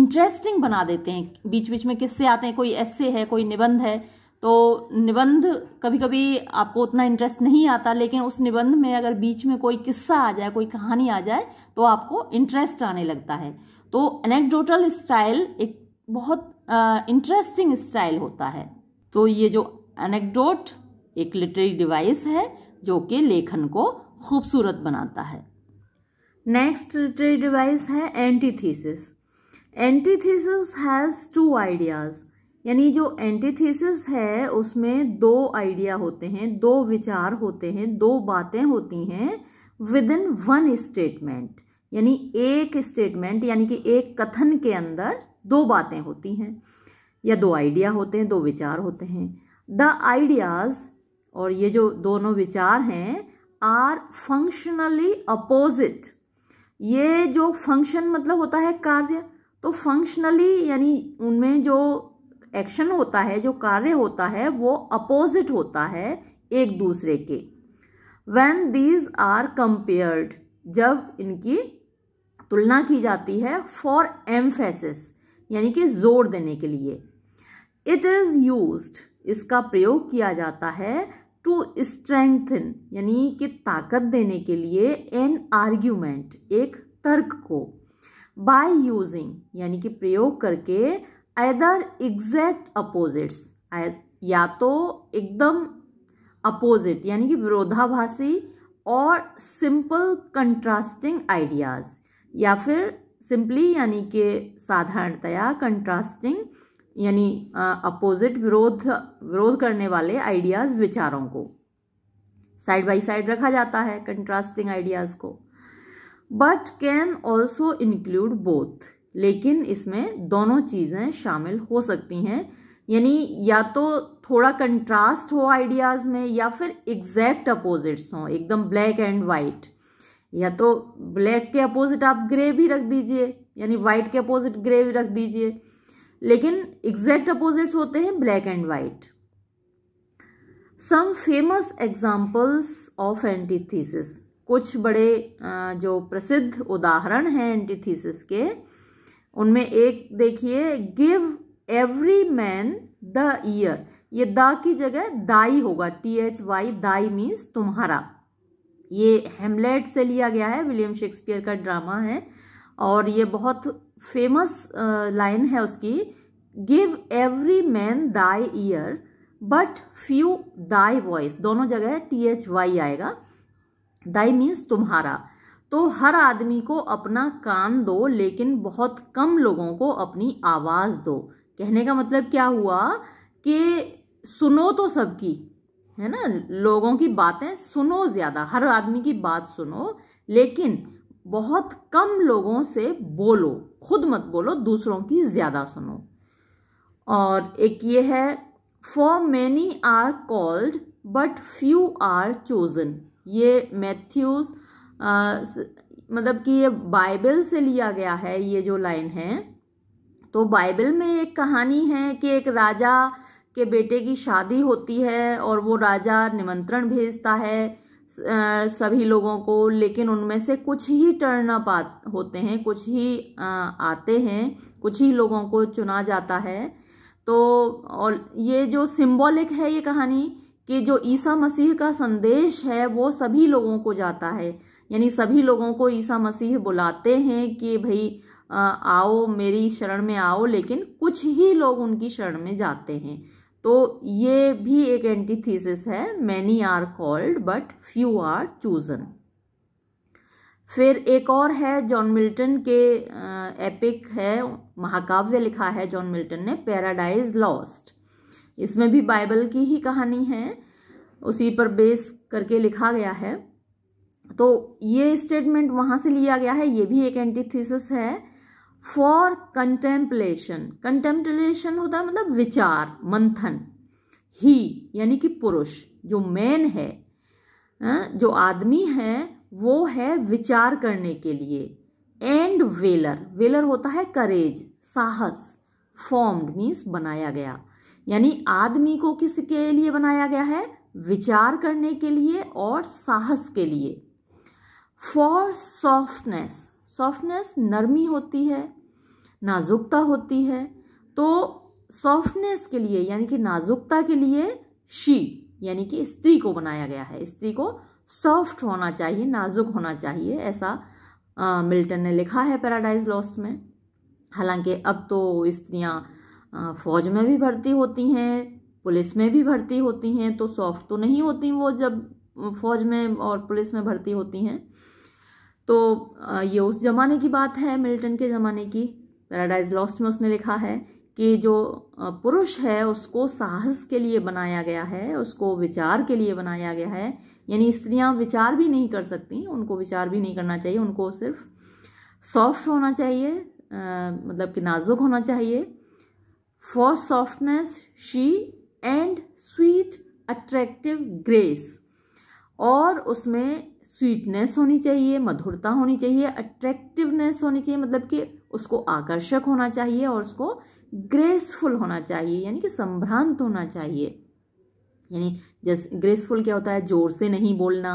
इंटरेस्टिंग बना देते हैं बीच बीच में किस्से आते हैं कोई ऐसे है कोई निबंध है तो निबंध कभी कभी आपको उतना इंटरेस्ट नहीं आता लेकिन उस निबंध में अगर बीच में कोई किस्सा आ जाए कोई कहानी आ जाए तो आपको इंटरेस्ट आने लगता है तो अनेकडोटल स्टाइल एक बहुत इंटरेस्टिंग स्टाइल होता है तो ये जो एनेक्डोट एक लिटरेरी डिवाइस है जो कि लेखन को खूबसूरत बनाता है नेक्स्ट लिटरेरी डिवाइस है antithesis antithesis has two ideas यानी जो एंटीथीसिस है उसमें दो आइडिया होते हैं दो विचार होते हैं दो बातें होती हैं विद इन वन स्टेटमेंट यानी एक स्टेटमेंट यानी कि एक कथन के अंदर दो बातें होती हैं या दो आइडिया होते हैं दो विचार होते हैं द आइडियाज़ और ये जो दोनों विचार हैं आर फंक्शनली अपोजिट ये जो फंक्शन मतलब होता है कार्य तो फंक्शनली यानी उनमें जो एक्शन होता है जो कार्य होता है वो अपोजिट होता है एक दूसरे के वैन दीज आर कंपेयर्ड जब इनकी तुलना की जाती है फॉर एम्फेसिस यानी कि जोर देने के लिए इट इज़ यूज इसका प्रयोग किया जाता है टू स्ट्रेंथन यानी कि ताकत देने के लिए एन आर्ग्यूमेंट एक तर्क को बाय यूजिंग यानी कि प्रयोग करके एदर एग्जैक्ट अपोजिट्स या तो एकदम अपोजिट यानी कि विरोधाभासी और सिंपल कंट्रास्टिंग आइडियाज़ या फिर सिंपली यानी कि साधारणतया कंट्रास्टिंग यानी अपोजिट विरोध विरोध करने वाले आइडियाज़ विचारों को साइड बाय साइड रखा जाता है कंट्रास्टिंग आइडियाज़ को but can also include both लेकिन इसमें दोनों चीज़ें शामिल हो सकती हैं यानी या तो थोड़ा कंट्रास्ट हो आइडियाज़ में या फिर एग्जैक्ट अपोजिट्स हों एकदम ब्लैक एंड वाइट या तो ब्लैक के अपोजिट आप ग्रे भी रख दीजिए यानी वाइट के अपोजिट ग्रे भी रख दीजिए लेकिन एग्जैक्ट अपोजिट्स होते हैं black and white some famous examples of antithesis कुछ बड़े जो प्रसिद्ध उदाहरण हैं एंटीथीसिस के उनमें एक देखिए give every man the ear ये द की जगह दाई होगा टी एच वाई दाई मीन्स तुम्हारा ये हेमलेट से लिया गया है विलियम शेक्सपियर का ड्रामा है और ये बहुत फेमस लाइन है उसकी give every man thy ear but few thy voice दोनों जगह टी एच वाई आएगा दाई मीन्स तुम्हारा तो हर आदमी को अपना कान दो लेकिन बहुत कम लोगों को अपनी आवाज़ दो कहने का मतलब क्या हुआ कि सुनो तो सबकी है ना लोगों की बातें सुनो ज़्यादा हर आदमी की बात सुनो लेकिन बहुत कम लोगों से बोलो खुद मत बोलो दूसरों की ज़्यादा सुनो और एक ये है for many are called but few are chosen ये मैथ्यूज मतलब कि ये बाइबल से लिया गया है ये जो लाइन है तो बाइबल में एक कहानी है कि एक राजा के बेटे की शादी होती है और वो राजा निमंत्रण भेजता है सभी लोगों को लेकिन उनमें से कुछ ही टर्न अप होते हैं कुछ ही आते हैं कुछ ही लोगों को चुना जाता है तो और ये जो सिंबॉलिक है ये कहानी कि जो ईसा मसीह का संदेश है वो सभी लोगों को जाता है यानी सभी लोगों को ईसा मसीह बुलाते हैं कि भाई आओ मेरी शरण में आओ लेकिन कुछ ही लोग उनकी शरण में जाते हैं तो ये भी एक एंटीथीसिस है many are called but few are chosen फिर एक और है जॉन मिल्टन के एपिक है महाकाव्य लिखा है जॉन मिल्टन ने पैराडाइज लॉस्ट इसमें भी बाइबल की ही कहानी है उसी पर बेस करके लिखा गया है तो ये स्टेटमेंट वहाँ से लिया गया है ये भी एक एंटीथीसिस है फॉर कंटेम्पलेशन कंटेम्पलेशन होता है मतलब विचार मंथन ही यानी कि पुरुष जो मैन है हाँ, जो आदमी है वो है विचार करने के लिए एंड वेलर वेलर होता है करेज साहस फॉर्म्ड मीन्स बनाया गया यानी आदमी को किसके लिए बनाया गया है विचार करने के लिए और साहस के लिए फॉर सॉफ्टनेस सॉफ्टनेस नरमी होती है नाजुकता होती है तो सॉफ्टनेस के लिए यानी कि नाजुकता के लिए शी यानी कि स्त्री को बनाया गया है स्त्री को सॉफ्ट होना चाहिए नाजुक होना चाहिए ऐसा मिल्टन ने लिखा है पैराडाइज लॉस्ट में हालांकि अब तो स्त्रियां फौज में भी भर्ती होती हैं पुलिस में भी भर्ती होती हैं तो सॉफ्ट तो नहीं होती वो जब फौज में और पुलिस में भर्ती होती हैं तो ये उस ज़माने की बात है मिल्टन के ज़माने की पैराडाइज लॉस्ट में उसने लिखा है कि जो पुरुष है उसको साहस के लिए बनाया गया है उसको विचार के लिए बनाया गया है यानी स्त्रियां विचार भी नहीं कर सकती उनको विचार भी नहीं करना चाहिए उनको सिर्फ सॉफ्ट होना चाहिए आ, मतलब कि नाजुक होना चाहिए for softness she and sweet attractive grace और उसमें स्वीटनेस होनी चाहिए मधुरता होनी चाहिए अट्रैक्टिवनेस होनी चाहिए मतलब कि उसको आकर्षक होना चाहिए और उसको ग्रेसफुल होना चाहिए यानी कि संभ्रांत होना चाहिए यानी जैसे ग्रेसफुल क्या होता है ज़ोर से नहीं बोलना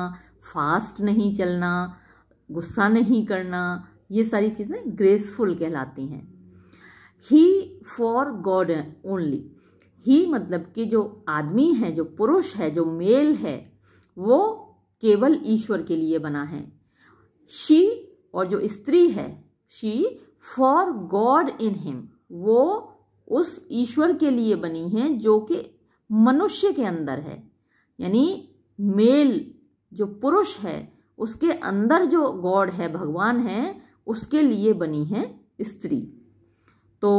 फास्ट नहीं चलना गुस्सा नहीं करना ये सारी चीज़ें ग्रेसफुल कहलाती हैं he for God only he मतलब कि जो आदमी है जो पुरुष है जो मेल है वो केवल ईश्वर के लिए बना है शी और जो स्त्री है she for God in him वो उस ईश्वर के लिए बनी है जो कि मनुष्य के अंदर है यानी मेल जो पुरुष है उसके अंदर जो गॉड है भगवान है उसके लिए बनी है स्त्री तो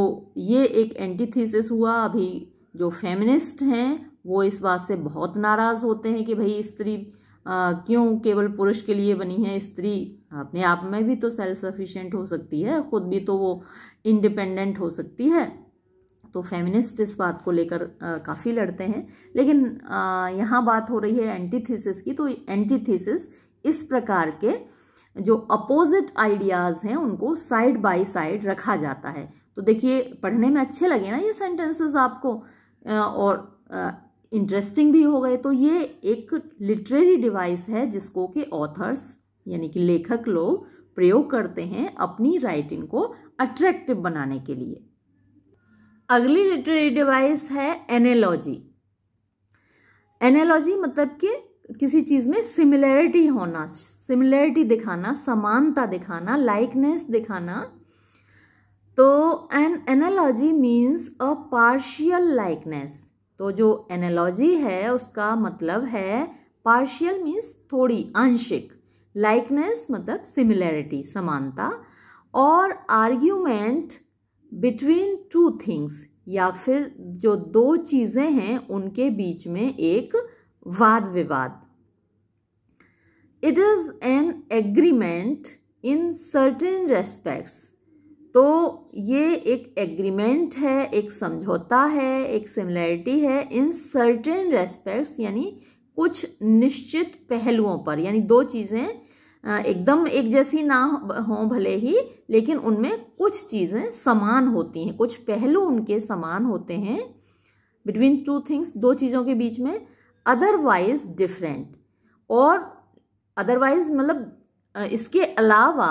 ये एक एंटीथीसिस हुआ अभी जो फेमिनिस्ट हैं वो इस बात से बहुत नाराज़ होते हैं कि भाई स्त्री क्यों केवल पुरुष के लिए बनी है स्त्री अपने आप में भी तो सेल्फ सफिशिएंट हो सकती है खुद भी तो वो इंडिपेंडेंट हो सकती है तो फेमिनिस्ट इस बात को लेकर काफ़ी लड़ते हैं लेकिन यहाँ बात हो रही है एंटीथीसिस की तो एंटीथीसिस इस प्रकार के जो अपोजिट आइडियाज़ हैं उनको साइड बाय साइड रखा जाता है तो देखिए पढ़ने में अच्छे लगे ना ये सेंटेंसेस आपको और इंटरेस्टिंग भी हो गए तो ये एक लिटरेरी डिवाइस है जिसको कि ऑथर्स यानी कि लेखक लोग प्रयोग करते हैं अपनी राइटिंग को अट्रैक्टिव बनाने के लिए अगली लिटरेरी डिवाइस है एनेलॉजी एनेलॉजी मतलब कि किसी चीज़ में सिमिलैरिटी होना सिमिलैरिटी दिखाना समानता दिखाना लाइकनेस दिखाना तो an analogy means a partial likeness तो जो एनालॉजी है उसका मतलब है पार्शियल मीन्स थोड़ी आंशिक लाइकनेस मतलब सिमिलैरिटी समानता और आर्ग्यूमेंट बिटवीन टू थिंग्स या फिर जो दो चीज़ें हैं उनके बीच में एक वाद विवाद it is an agreement in certain respects तो ये एक एग्रीमेंट है एक समझौता है एक सिमिलैरिटी है इन सर्टेन रेस्पेक्ट्स यानी कुछ निश्चित पहलुओं पर यानी दो चीज़ें एकदम एक जैसी ना हों भले ही लेकिन उनमें कुछ चीज़ें समान होती हैं कुछ पहलू उनके समान होते हैं बिटवीन टू थिंग्स दो चीज़ों के बीच में अदरवाइज डिफरेंट और अदरवाइज मतलब इसके अलावा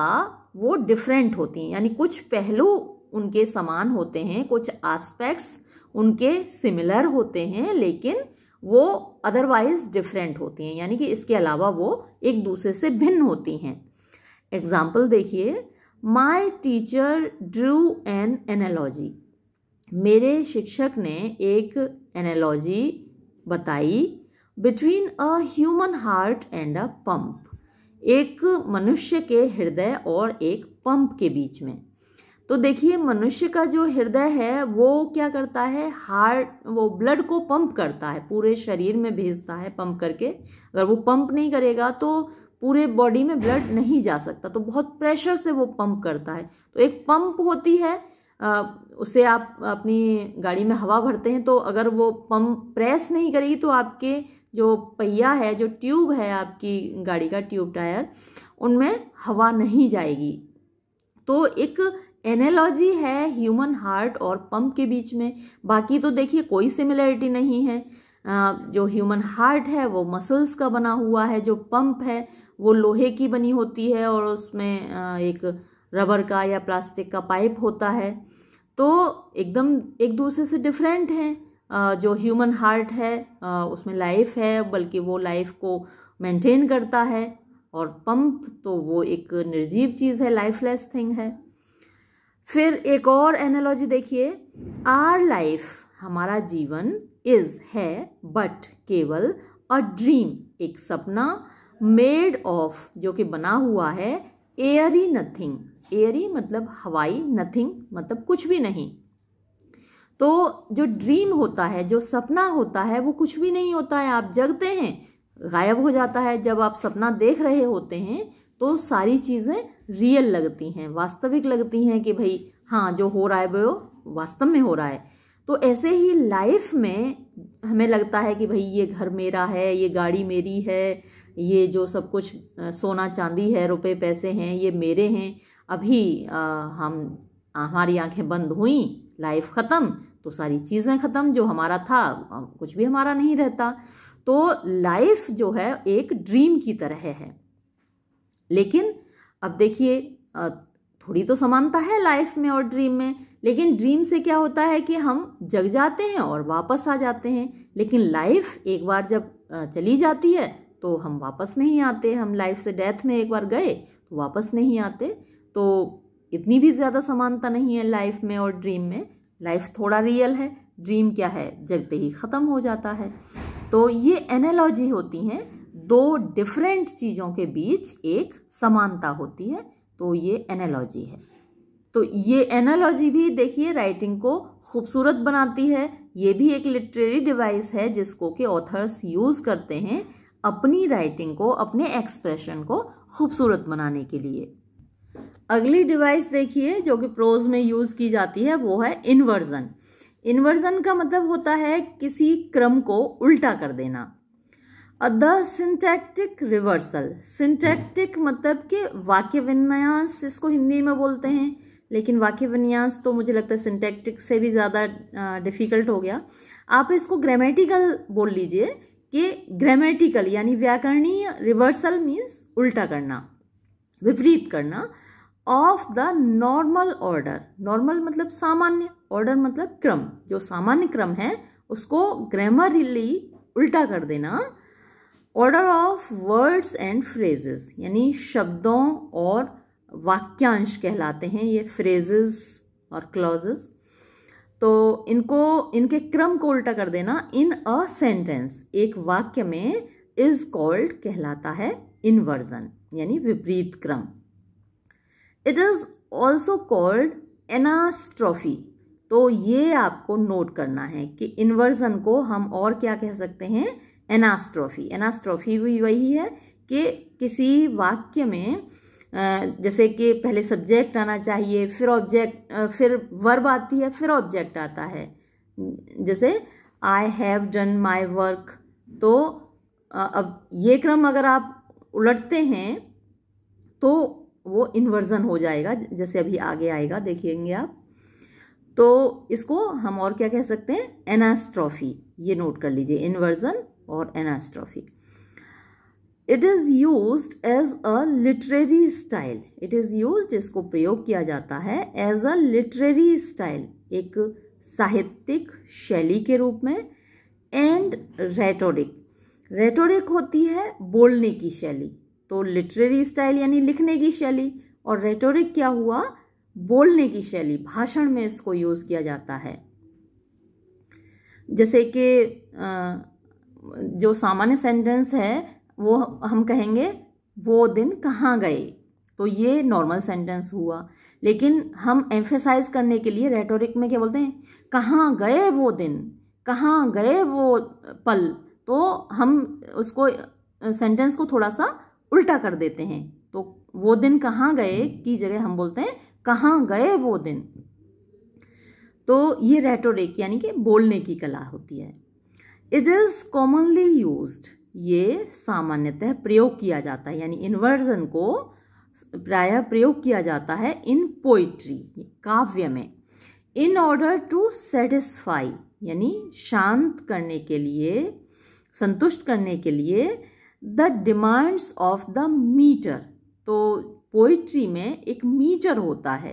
वो डिफरेंट होती हैं यानी कुछ पहलू उनके समान होते हैं कुछ आस्पेक्ट्स उनके सिमिलर होते हैं लेकिन वो अदरवाइज डिफरेंट होती हैं यानी कि इसके अलावा वो एक दूसरे से भिन्न होती हैं एग्जाम्पल देखिए my teacher drew an analogy मेरे शिक्षक ने एक एनालॉजी बताई between a human heart and a pump एक मनुष्य के हृदय और एक पंप के बीच में तो देखिए मनुष्य का जो हृदय है वो क्या करता है हार्ट वो ब्लड को पंप करता है पूरे शरीर में भेजता है पंप करके अगर वो पंप नहीं करेगा तो पूरे बॉडी में ब्लड नहीं जा सकता तो बहुत प्रेशर से वो पंप करता है तो एक पंप होती है उसे आप अपनी गाड़ी में हवा भरते हैं तो अगर वो पंप प्रेस नहीं करेगी तो आपके जो पहिया है जो ट्यूब है आपकी गाड़ी का ट्यूब टायर उनमें हवा नहीं जाएगी तो एक एनालॉजी है ह्यूमन हार्ट और पंप के बीच में बाकी तो देखिए कोई सिमिलरिटी नहीं है जो ह्यूमन हार्ट है वो मसल्स का बना हुआ है जो पंप है वो लोहे की बनी होती है और उसमें एक रबर का या प्लास्टिक का पाइप होता है तो एकदम एक दूसरे से डिफरेंट हैं जो ह्यूमन हार्ट है उसमें लाइफ है बल्कि वो लाइफ को मेंटेन करता है और पंप तो वो एक निर्जीव चीज़ है लाइफलेस थिंग है फिर एक और एनालॉजी देखिए आर लाइफ हमारा जीवन इज़ है बट केवल अ ड्रीम एक सपना मेड ऑफ जो कि बना हुआ है एयरी नथिंग एयरी मतलब हवाई नथिंग मतलब कुछ भी नहीं तो जो ड्रीम होता है जो सपना होता है वो कुछ भी नहीं होता है आप जगते हैं गायब हो जाता है जब आप सपना देख रहे होते हैं तो सारी चीज़ें रियल लगती हैं वास्तविक लगती हैं कि भाई हाँ जो हो रहा है वो वास्तव में हो रहा है तो ऐसे ही लाइफ में हमें लगता है कि भाई ये घर मेरा है ये गाड़ी मेरी है ये जो सब कुछ सोना चांदी है रुपए पैसे हैं ये मेरे हैं अभी आ, हम हमारी आंखें बंद हुई लाइफ ख़त्म तो सारी चीज़ें ख़त्म जो हमारा था कुछ भी हमारा नहीं रहता तो लाइफ जो है एक ड्रीम की तरह है लेकिन अब देखिए थोड़ी तो समानता है लाइफ में और ड्रीम में लेकिन ड्रीम से क्या होता है कि हम जग जाते हैं और वापस आ जाते हैं लेकिन लाइफ एक बार जब चली जाती है तो हम वापस नहीं आते हम लाइफ से डेथ में एक बार गए तो वापस नहीं आते तो इतनी भी ज़्यादा समानता नहीं है लाइफ में और ड्रीम में लाइफ थोड़ा रियल है ड्रीम क्या है जगते ही ख़त्म हो जाता है तो ये एनालॉजी होती हैं दो डिफरेंट चीज़ों के बीच एक समानता होती है तो ये एनालॉजी है तो ये एनालॉजी भी देखिए राइटिंग को खूबसूरत बनाती है ये भी एक लिटरेरी डिवाइस है जिसको कि ऑथर्स यूज़ करते हैं अपनी राइटिंग को अपने एक्सप्रेशन को खूबसूरत बनाने के लिए अगली डिवाइस देखिए जो कि प्रोज में यूज की जाती है वो है इन्वर्जन इन्वर्जन का मतलब होता है किसी क्रम को उल्टा कर देना द सिंटैक्टिक रिवर्सल सिंटैक्टिक मतलब कि वाक्य विन्यास इसको हिंदी में बोलते हैं लेकिन वाक्य विन्यास तो मुझे लगता है सिंटैक्टिक से भी ज़्यादा डिफिकल्ट हो गया आप इसको ग्रामेटिकल बोल लीजिए कि ग्रामेटिकल यानी व्याकरणीय रिवर्सल मीन्स उल्टा करना विपरीत करना of the normal order normal मतलब सामान्य ऑर्डर मतलब क्रम जो सामान्य क्रम है उसको ग्रामरली उल्टा कर देना order of words and phrases यानी शब्दों और वाक्यांश कहलाते हैं ये फ्रेजेस और क्लॉजेस तो इनको इनके क्रम को उल्टा कर देना इन अ सेंटेंस एक वाक्य में इज कॉल्ड कहलाता है इन्वर्जन यानी विपरीत क्रम it is also called anastrophe तो ये आपको नोट करना है कि इन्वर्जन को हम और क्या कह सकते हैं एनास्ट्रॉफी एनास्ट्रॉफी भी वही है कि किसी वाक्य में जैसे कि पहले सब्जेक्ट आना चाहिए फिर ऑब्जेक्ट फिर वर्ब आती है फिर ऑब्जेक्ट आता है जैसे I have done my work तो अब ये क्रम अगर आप उलटते हैं तो वो इन्वर्जन हो जाएगा जैसे अभी आगे आएगा देखेंगे आप तो इसको हम और क्या कह सकते हैं एनास्ट्रॉफी ये नोट कर लीजिए इन्वर्जन और anastrophe it is use as a literary style it is use इसको प्रयोग किया जाता है एज अ लिटरेरी स्टाइल एक साहित्यिक शैली के रूप में एंड रेटोरिक रेटोरिक होती है बोलने की शैली तो लिटरेरी स्टाइल यानी लिखने की शैली और रेटोरिक क्या हुआ बोलने की शैली भाषण में इसको यूज़ किया जाता है जैसे कि जो सामान्य सेंटेंस है वो हम कहेंगे वो दिन कहाँ गए तो ये नॉर्मल सेंटेंस हुआ लेकिन हम एम्फेसाइज करने के लिए रेटोरिक में क्या बोलते हैं कहाँ गए वो दिन कहाँ गए वो पल तो हम उसको सेंटेंस को थोड़ा सा उल्टा कर देते हैं तो वो दिन कहाँ गए की जगह हम बोलते हैं कहाँ गए वो दिन तो ये रेटोरिक यानी कि बोलने की कला होती है इट इज़ कॉमनली यूज ये सामान्यतः प्रयोग किया जाता है यानी इन्वर्जन को प्रायः प्रयोग किया जाता है इन पोइट्री काव्य में इन ऑर्डर टू सेटिस्फाई यानी शांत करने के लिए संतुष्ट करने के लिए the demands of the metre तो पोइट्री में एक मीटर होता है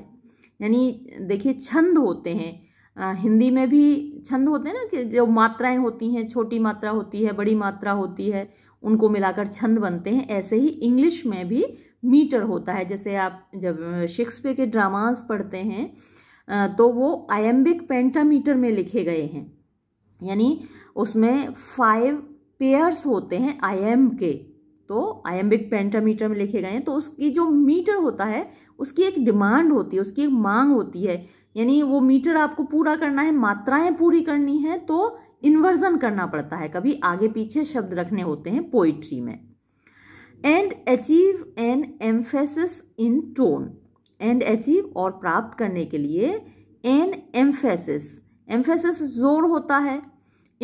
यानी देखिए छंद होते हैं आ, हिंदी में भी छंद होते हैं ना कि जो मात्राएं होती हैं छोटी मात्रा होती है बड़ी मात्रा होती है उनको मिलाकर छंद बनते हैं ऐसे ही इंग्लिश में भी मीटर होता है जैसे आप जब शेक्सपियर के ड्रामाज पढ़ते हैं तो वो आयम्बिक पेंटामीटर में लिखे गए हैं यानी उसमें फाइव पेयर्स होते हैं एम के तो आयम्बिक पेंटामीटर में लिखे गए हैं तो उसकी जो मीटर होता है उसकी एक डिमांड होती है उसकी एक मांग होती है यानी वो मीटर आपको पूरा करना है मात्राएं पूरी करनी है तो इन्वर्जन करना पड़ता है कभी आगे पीछे शब्द रखने होते हैं पोइट्री में and achieve an emphasis in tone and achieve और प्राप्त करने के लिए एन एम्फेसिस एम्फेसिस जोर होता है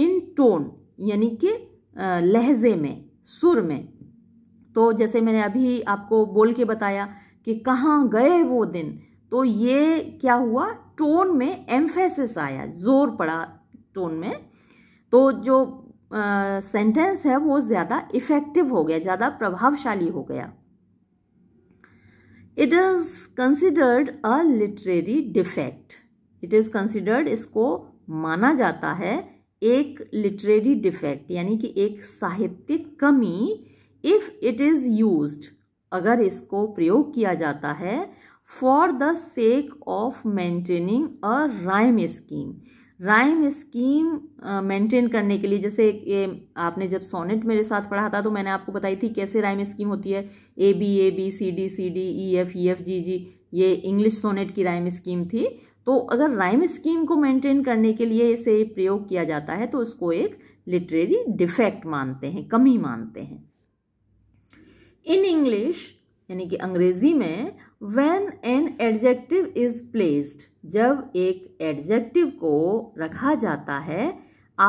इन टोन यानी कि लहजे में सुर में तो जैसे मैंने अभी आपको बोल के बताया कि कहाँ गए वो दिन तो ये क्या हुआ टोन में एम्फेसिस आया जोर पड़ा टोन में तो जो सेंटेंस है वो ज़्यादा इफ़ेक्टिव हो गया ज़्यादा प्रभावशाली हो गया it is considered a literary defect it is considered इसको माना जाता है एक लिटरेरी डिफेक्ट यानी कि एक साहित्यिक कमी इफ़ इट इज़ यूज अगर इसको प्रयोग किया जाता है for the sake of maintaining a rhyme scheme rhyme scheme maintain करने के लिए जैसे ये आपने जब सोनेट मेरे साथ पढ़ा था तो मैंने आपको बताई थी कैसे राइम स्कीम होती है A B A B C D C D E F E F G G ये इंग्लिश सोनेट की राइम स्कीम थी तो अगर राइम स्कीम को मेंटेन करने के लिए इसे प्रयोग किया जाता है तो उसको एक लिटरेरी डिफेक्ट मानते हैं कमी मानते हैं इन इंग्लिश यानी कि अंग्रेजी में when an adjective is placed जब एक एडजेक्टिव को रखा जाता है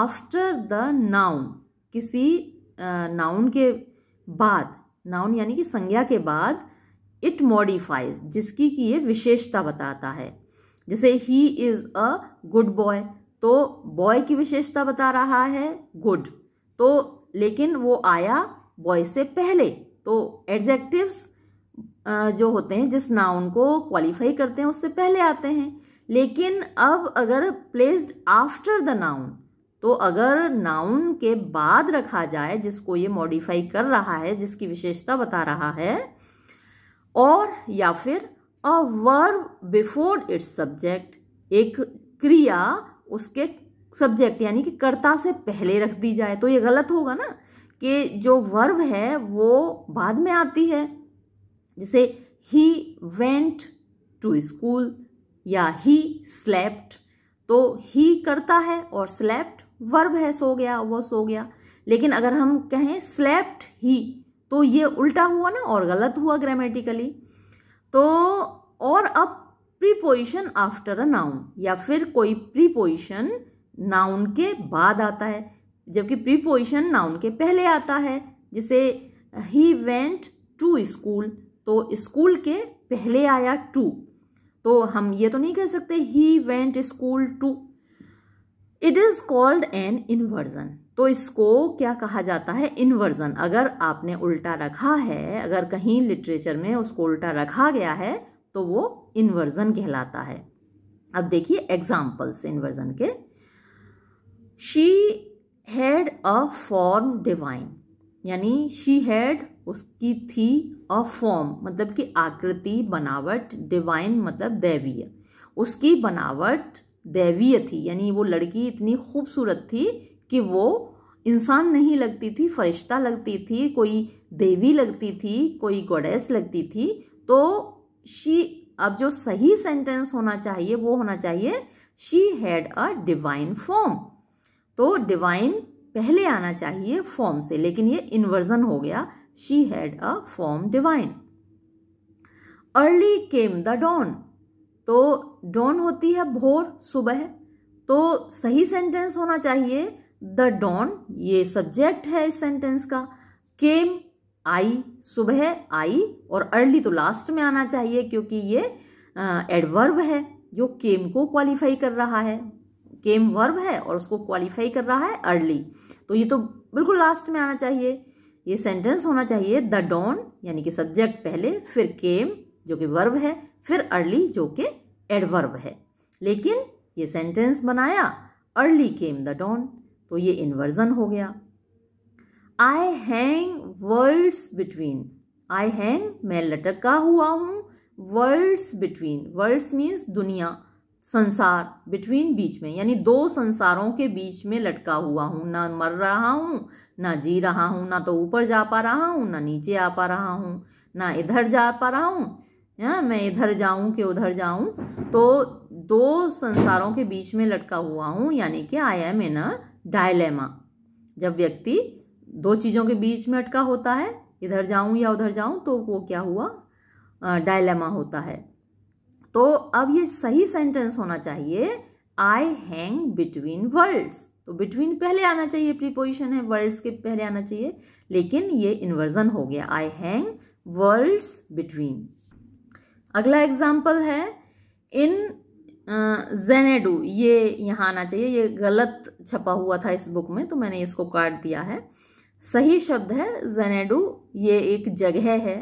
आफ्टर द नाउन किसी नाउन के बाद नाउन यानी कि संज्ञा के बाद इट मॉडिफाइज जिसकी कि ये विशेषता बताता है जैसे he is a good boy तो बॉय की विशेषता बता रहा है गुड तो लेकिन वो आया बॉय से पहले तो एडजेक्टिव्स जो होते हैं जिस नाउन को क्वालिफाई करते हैं उससे पहले आते हैं लेकिन अब अगर प्लेस्ड आफ्टर द नाउन तो अगर नाउन के बाद रखा जाए जिसको ये मॉडिफाई कर रहा है जिसकी विशेषता बता रहा है और या फिर a verb before its subject एक क्रिया उसके सब्जेक्ट यानी कि कर्ता से पहले रख दी जाए तो ये गलत होगा ना कि जो वर्ब है वो बाद में आती है जैसे ही वेंट टू स्कूल या ही स्लेप्ट तो ही करता है और स्लेप्ट वर्ब है सो गया वो सो गया लेकिन अगर हम कहें स्लेप्ट ही तो ये उल्टा हुआ ना और गलत हुआ ग्रामेटिकली तो और अब प्रीपोजिशन आफ्टर अ नाउन या फिर कोई प्रीपोजिशन नाउन के बाद आता है जबकि प्रीपोजिशन नाउन के पहले आता है जिसे ही वेंट टू स्कूल तो स्कूल के पहले आया टू तो हम ये तो नहीं कह सकते he went school to it is called an inversion तो इसको क्या कहा जाता है इन्वर्जन अगर आपने उल्टा रखा है अगर कहीं लिटरेचर में उसको उल्टा रखा गया है तो वो इन्वर्जन कहलाता है अब देखिए एग्जाम्पल्स इन्वर्जन के she had a form divine यानी शी हैड उसकी थी अ फॉर्म मतलब कि आकृति बनावट डिवाइन मतलब दैवीय उसकी बनावट दैवीय थी यानी वो लड़की इतनी खूबसूरत थी कि वो इंसान नहीं लगती थी फरिश्ता लगती थी कोई देवी लगती थी कोई गोडेस लगती थी तो शी अब जो सही सेंटेंस होना चाहिए वो होना चाहिए she had a divine form तो डिवाइन पहले आना चाहिए फॉर्म से लेकिन ये इन्वर्जन हो गया she had a form divine early came the dawn तो डॉन होती है भोर सुबह तो सही सेंटेंस होना चाहिए द डॉन ये सब्जेक्ट है इस सेंटेंस का केम आई सुबह आई और अर्ली तो लास्ट में आना चाहिए क्योंकि ये एडवर्ब है जो केम को क्वालिफाई कर रहा है केम वर्ब है और उसको क्वालिफाई कर रहा है अर्ली तो ये तो बिल्कुल लास्ट में आना चाहिए ये सेंटेंस होना चाहिए द डॉन यानी कि सब्जेक्ट पहले फिर केम जो कि वर्ब है फिर अर्ली जो कि एडवर्ब है लेकिन ये सेंटेंस बनाया अर्ली केम द डॉन तो ये इन्वर्जन हो गया I hang worlds between I hang मैं लटका हुआ हूँ वर्ल्ड्स बिटवीन वर्ल्ड्स मीन्स दुनिया संसार बिटवीन बीच में यानी दो संसारों के बीच में लटका हुआ हूँ ना मर रहा हूँ ना जी रहा हूँ ना तो ऊपर जा पा रहा हूँ ना नीचे आ पा रहा हूँ ना इधर जा पा रहा हूँ या हाँ, मैं इधर जाऊँ कि उधर जाऊँ तो दो संसारों के बीच में लटका हुआ हूँ यानी कि I am in a dilemma जब व्यक्ति दो चीज़ों के बीच में अटका होता है इधर जाऊं या उधर जाऊं तो वो क्या हुआ डायलेमा होता है तो अब ये सही सेंटेंस होना चाहिए आई हैंग बिटवीन वर्ल्ड्स तो बिटवीन पहले आना चाहिए प्रीपोजिशन है वर्ल्ड्स के पहले आना चाहिए लेकिन ये इन्वर्जन हो गया आई हैंग वर्ल्ड्स बिटवीन अगला एग्जाम्पल है इन जेनेडू ये यहाँ आना चाहिए ये गलत छपा हुआ था इस बुक में तो मैंने इसको काट दिया है सही शब्द है जेनेडू ये एक जगह है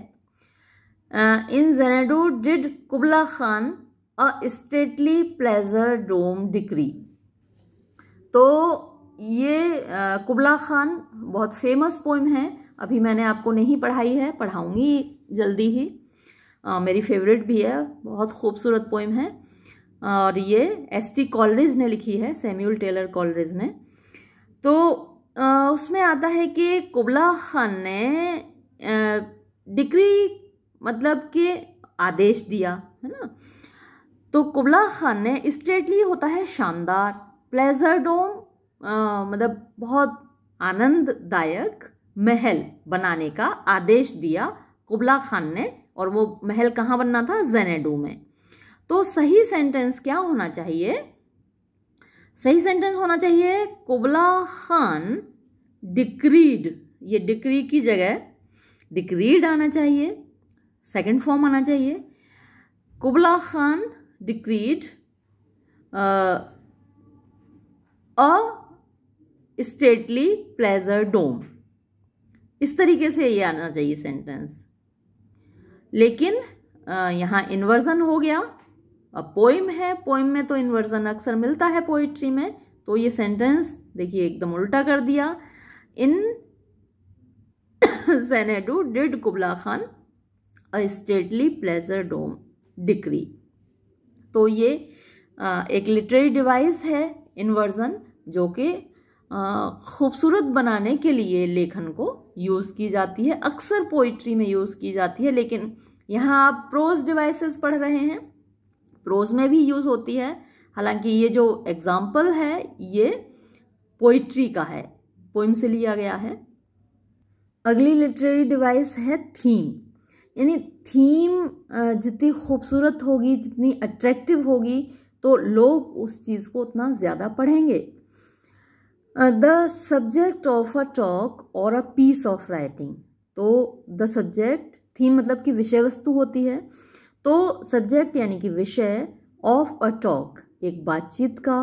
in Xanadu did Kubla Khan a stately pleasure dome decree तो ये कुबला खान बहुत फेमस पोइम है अभी मैंने आपको नहीं पढ़ाई है पढ़ाऊँगी जल्दी ही आ, मेरी फेवरेट भी है बहुत खूबसूरत पोइम है और ये एस टी कॉलरिज ने लिखी है सैम्यूल टेलर कॉलरेज ने तो उसमें आता है कि कुबला खान ने डिग्री डिक्री मतलब के आदेश दिया है ना तो कुबला खान ने स्टेटली होता है शानदार प्लेजर डोम मतलब बहुत आनंददायक महल बनाने का आदेश दिया कुबला खान ने और वो महल कहाँ बनना था जेनेडू में तो सही सेंटेंस क्या होना चाहिए सही सेंटेंस होना चाहिए कुबला खान डिक्रीड ये डिक्री की जगह डिक्रीड आना चाहिए सेकंड फॉर्म आना चाहिए Kubla Khan decreed a stately pleasure dome इस तरीके से ये आना चाहिए सेंटेंस लेकिन यहाँ इन्वर्जन हो गया अब पोइम है पोइम में तो इन्वर्जन अक्सर मिलता है पोइट्री में तो ये सेंटेंस देखिए एकदम उल्टा कर दिया in Xanadu did Kubla Khan a stately pleasure dome decree तो ये एक लिटरेरी डिवाइस है इन्वर्जन जो कि खूबसूरत बनाने के लिए लेखन को यूज़ की जाती है अक्सर पोइट्री में यूज़ की जाती है लेकिन यहाँ आप प्रोज डिवाइसेस पढ़ रहे हैं प्रोज में भी यूज़ होती है हालांकि ये जो एग्जाम्पल है ये पोइट्री का है पोइम से लिया गया है अगली लिटरेरी डिवाइस है थीम यानी थीम जितनी खूबसूरत होगी जितनी अट्रैक्टिव होगी तो लोग उस चीज़ को उतना ज़्यादा पढ़ेंगे the subject of a talk or a piece of writing तो द सब्जेक्ट थीम मतलब कि विषय वस्तु होती है तो सब्जेक्ट यानी कि विषय ऑफ अ टॉक एक बातचीत का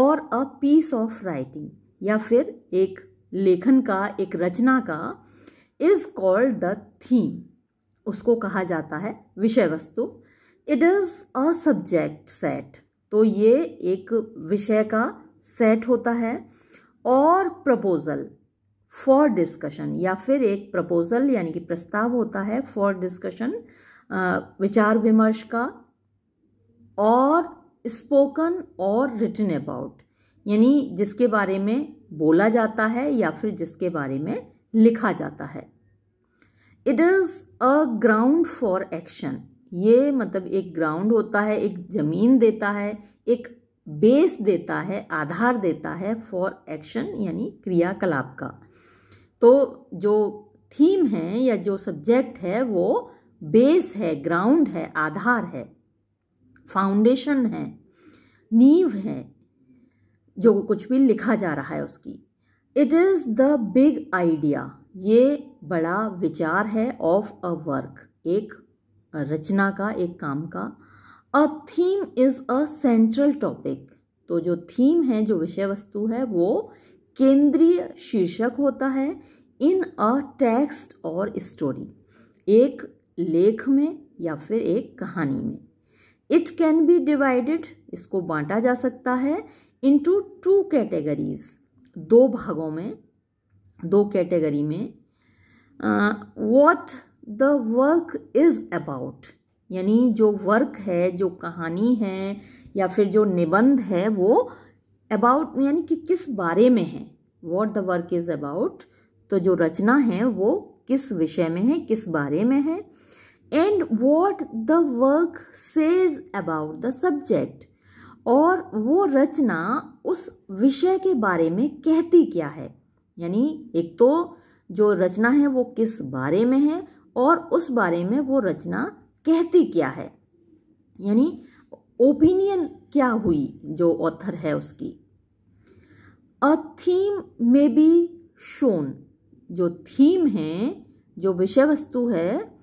और अ पीस ऑफ राइटिंग या फिर एक लेखन का एक रचना का इज कॉल्ड द थीम उसको कहा जाता है विषय वस्तु it is a subject set तो ये एक विषय का सेट होता है और प्रपोजल फॉर डिस्कशन या फिर एक प्रपोजल यानी कि प्रस्ताव होता है फॉर डिस्कशन विचार विमर्श का और स्पोकन और रिटन अबाउट यानी जिसके बारे में बोला जाता है या फिर जिसके बारे में लिखा जाता है it is a ground for action ये मतलब एक ग्राउंड होता है एक ज़मीन देता है एक बेस देता है आधार देता है फॉर एक्शन यानी क्रियाकलाप का तो जो थीम है या जो सब्जेक्ट है वो बेस है ग्राउंड है आधार है फाउंडेशन है नींव है जो कुछ भी लिखा जा रहा है उसकी it is the big idea ये बड़ा विचार है ऑफ अ वर्क एक रचना का एक काम का a theme is a central topic तो जो थीम है जो विषय वस्तु है वो केंद्रीय शीर्षक होता है इन अ टेक्स्ट और स्टोरी एक लेख में या फिर एक कहानी में इट कैन बी डिवाइडेड इसको बांटा जा सकता है इनटू टू कैटेगरीज दो भागों में दो कैटेगरी में what the work is about यानी जो वर्क है जो कहानी है या फिर जो निबंध है वो अबाउट यानी कि किस बारे में है what the work is about तो जो रचना है वो किस विषय में है किस बारे में है and what the work says about the subject और वो रचना उस विषय के बारे में कहती क्या है यानी एक तो जो रचना है वो किस बारे में है और उस बारे में वो रचना कहती क्या है यानी ओपिनियन क्या हुई जो ऑथर है उसकी a theme may be shown जो थीम है जो विषय वस्तु है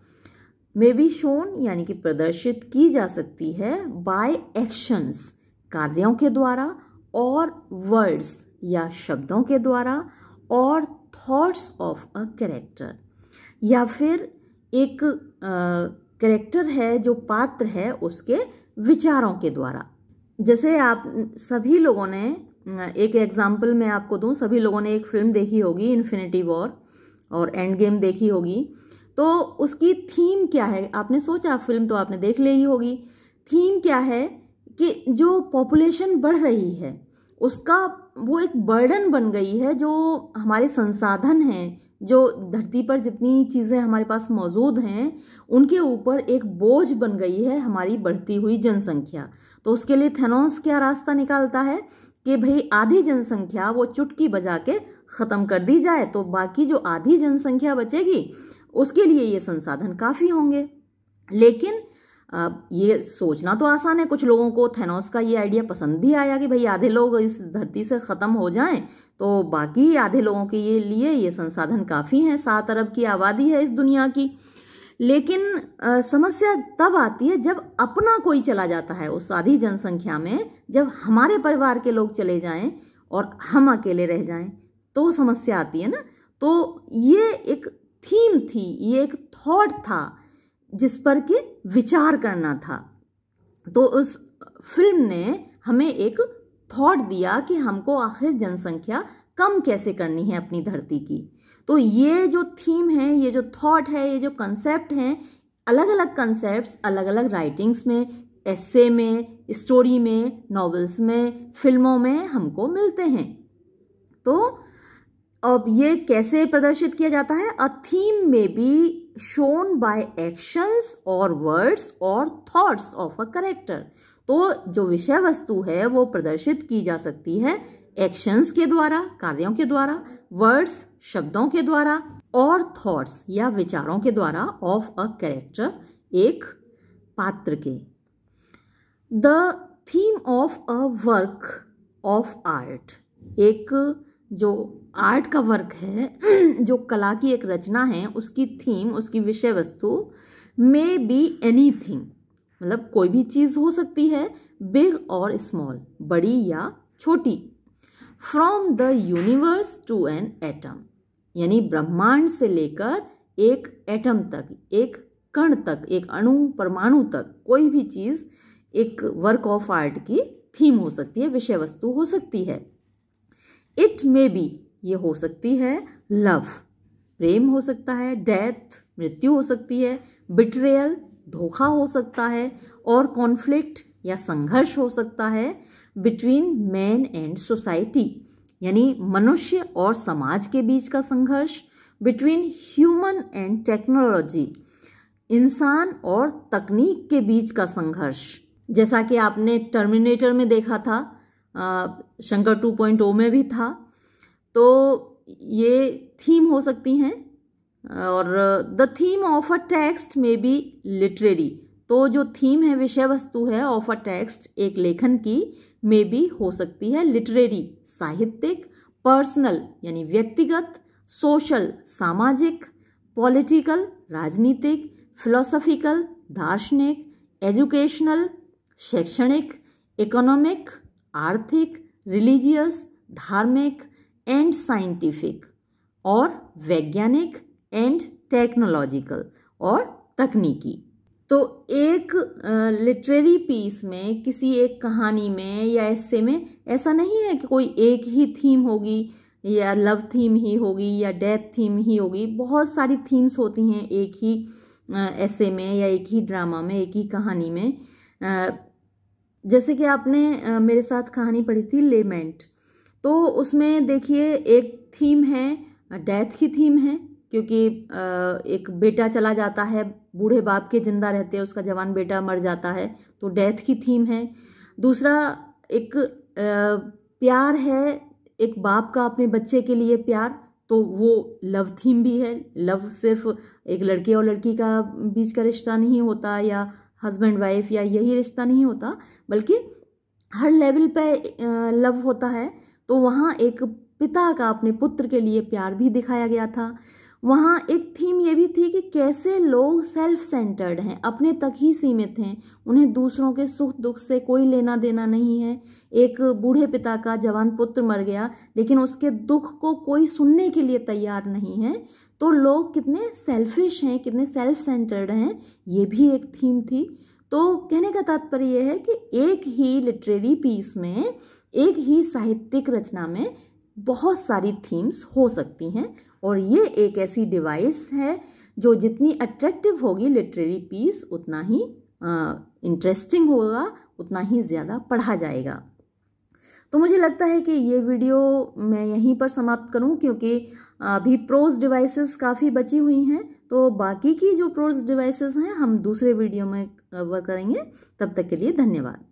मे बी शोन यानी कि प्रदर्शित की जा सकती है बाय एक्शंस कार्यों के द्वारा और वर्ड्स या शब्दों के द्वारा और थॉट्स ऑफ अ करेक्टर या फिर एक करेक्टर है जो पात्र है उसके विचारों के द्वारा जैसे आप सभी लोगों ने एक एग्जाम्पल मैं आपको दूं सभी लोगों ने एक फिल्म देखी होगी इन्फिनिटी वॉर और एंड गेम देखी होगी तो उसकी थीम क्या है आपने सोचा फिल्म तो आपने देख ली होगी थीम क्या है कि जो पॉपुलेशन बढ़ रही है उसका वो एक बर्डन बन गई है जो हमारे संसाधन हैं जो धरती पर जितनी चीज़ें हमारे पास मौजूद हैं उनके ऊपर एक बोझ बन गई है हमारी बढ़ती हुई जनसंख्या तो उसके लिए थेनोस क्या रास्ता निकालता है कि भाई आधी जनसंख्या वो चुटकी बजा के ख़त्म कर दी जाए तो बाकी जो आधी जनसंख्या बचेगी उसके लिए ये संसाधन काफ़ी होंगे लेकिन अब ये सोचना तो आसान है कुछ लोगों को थेनोस का ये आइडिया पसंद भी आया कि भाई आधे लोग इस धरती से ख़त्म हो जाएं तो बाकी आधे लोगों के ये लिए ये संसाधन काफ़ी हैं सात अरब की आबादी है इस दुनिया की लेकिन आ, समस्या तब आती है जब अपना कोई चला जाता है उस आधी जनसंख्या में जब हमारे परिवार के लोग चले जाएं और हम अकेले रह जाएं तो समस्या आती है ना तो ये एक थीम थी ये एक थॉट था जिस पर के विचार करना था तो उस फिल्म ने हमें एक थॉट दिया कि हमको आखिर जनसंख्या कम कैसे करनी है अपनी धरती की तो ये जो थीम है ये जो थॉट है ये जो कंसेप्ट हैं अलग अलग कंसेप्ट्स अलग अलग राइटिंग्स में ऐसे में स्टोरी में नॉवेल्स में फिल्मों में हमको मिलते हैं तो अब ये कैसे प्रदर्शित किया जाता है a theme may be shown by actions or words or thoughts of a character तो जो विषय वस्तु है वो प्रदर्शित की जा सकती है एक्शंस के द्वारा कार्यों के द्वारा वर्ड्स शब्दों के द्वारा और थॉट्स या विचारों के द्वारा ऑफ अ कैरेक्टर एक पात्र के the theme of a work of art एक जो आर्ट का वर्क है जो कला की एक रचना है उसकी थीम उसकी विषय वस्तु मे बी एनी थिंग मतलब कोई भी चीज़ हो सकती है बिग और स्मॉल बड़ी या छोटी from the universe to an atom यानी ब्रह्मांड से लेकर एक एटम तक एक कण तक एक अणु परमाणु तक कोई भी चीज़ एक वर्क ऑफ आर्ट की थीम हो सकती है विषय वस्तु हो सकती है इट मे बी ये हो सकती है लव प्रेम हो सकता है डेथ मृत्यु हो सकती है बिट्रेयल धोखा हो सकता है और कॉन्फ्लिक्ट या संघर्ष हो सकता है बिटवीन मैन एंड सोसाइटी यानी मनुष्य और समाज के बीच का संघर्ष बिटवीन ह्यूमन एंड टेक्नोलॉजी इंसान और तकनीक के बीच का संघर्ष जैसा कि आपने टर्मिनेटर में देखा था शंकर 2.0 में भी था तो ये थीम हो सकती हैं और the theme of a text may be literary तो जो थीम है विषय वस्तु है ऑफ अ टेक्स्ट एक लेखन की मे बी हो सकती है लिटरेरी साहित्यिक पर्सनल यानी व्यक्तिगत सोशल सामाजिक पॉलिटिकल राजनीतिक फिलोसॉफिकल दार्शनिक एजुकेशनल शैक्षणिक इकोनॉमिक आर्थिक रिलीजियस धार्मिक एंड साइंटिफिक और वैज्ञानिक एंड टेक्नोलॉजिकल और तकनीकी तो एक लिटरेरी पीस में किसी एक कहानी में या ऐसे में ऐसा नहीं है कि कोई एक ही थीम होगी या लव थीम ही होगी या डेथ थीम ही होगी बहुत सारी थीम्स होती हैं एक ही ऐसे में या एक ही ड्रामा में एक ही कहानी में जैसे कि आपने मेरे साथ कहानी पढ़ी थी लेमेंट तो उसमें देखिए एक थीम है डेथ की थीम है क्योंकि एक बेटा चला जाता है बूढ़े बाप के ज़िंदा रहते हैं उसका जवान बेटा मर जाता है तो डेथ की थीम है दूसरा एक प्यार है एक बाप का अपने बच्चे के लिए प्यार तो वो लव थीम भी है लव सिर्फ एक लड़के और लड़की का बीच का रिश्ता नहीं होता या हस्बैंड वाइफ या यही रिश्ता नहीं होता बल्कि हर लेवल पे लव होता है तो वहाँ एक पिता का अपने पुत्र के लिए प्यार भी दिखाया गया था वहाँ एक थीम ये भी थी कि कैसे लोग सेल्फ सेंटर्ड हैं अपने तक ही सीमित हैं उन्हें दूसरों के सुख दुख से कोई लेना देना नहीं है एक बूढ़े पिता का जवान पुत्र मर गया लेकिन उसके दुख को कोई सुनने के लिए तैयार नहीं है तो लोग कितने सेल्फिश हैं कितने सेल्फ सेंटर्ड हैं ये भी एक थीम थी तो कहने का तात्पर्य यह है कि एक ही लिटरेरी पीस में एक ही साहित्यिक रचना में बहुत सारी थीम्स हो सकती हैं और ये एक ऐसी डिवाइस है जो जितनी अट्रैक्टिव होगी लिटरेरी पीस उतना ही इंटरेस्टिंग होगा उतना ही ज़्यादा पढ़ा जाएगा तो मुझे लगता है कि ये वीडियो मैं यहीं पर समाप्त करूं क्योंकि अभी प्रोज डिवाइसेस काफ़ी बची हुई हैं तो बाकी की जो प्रोज डिवाइसेस हैं हम दूसरे वीडियो में कवर करेंगे तब तक के लिए धन्यवाद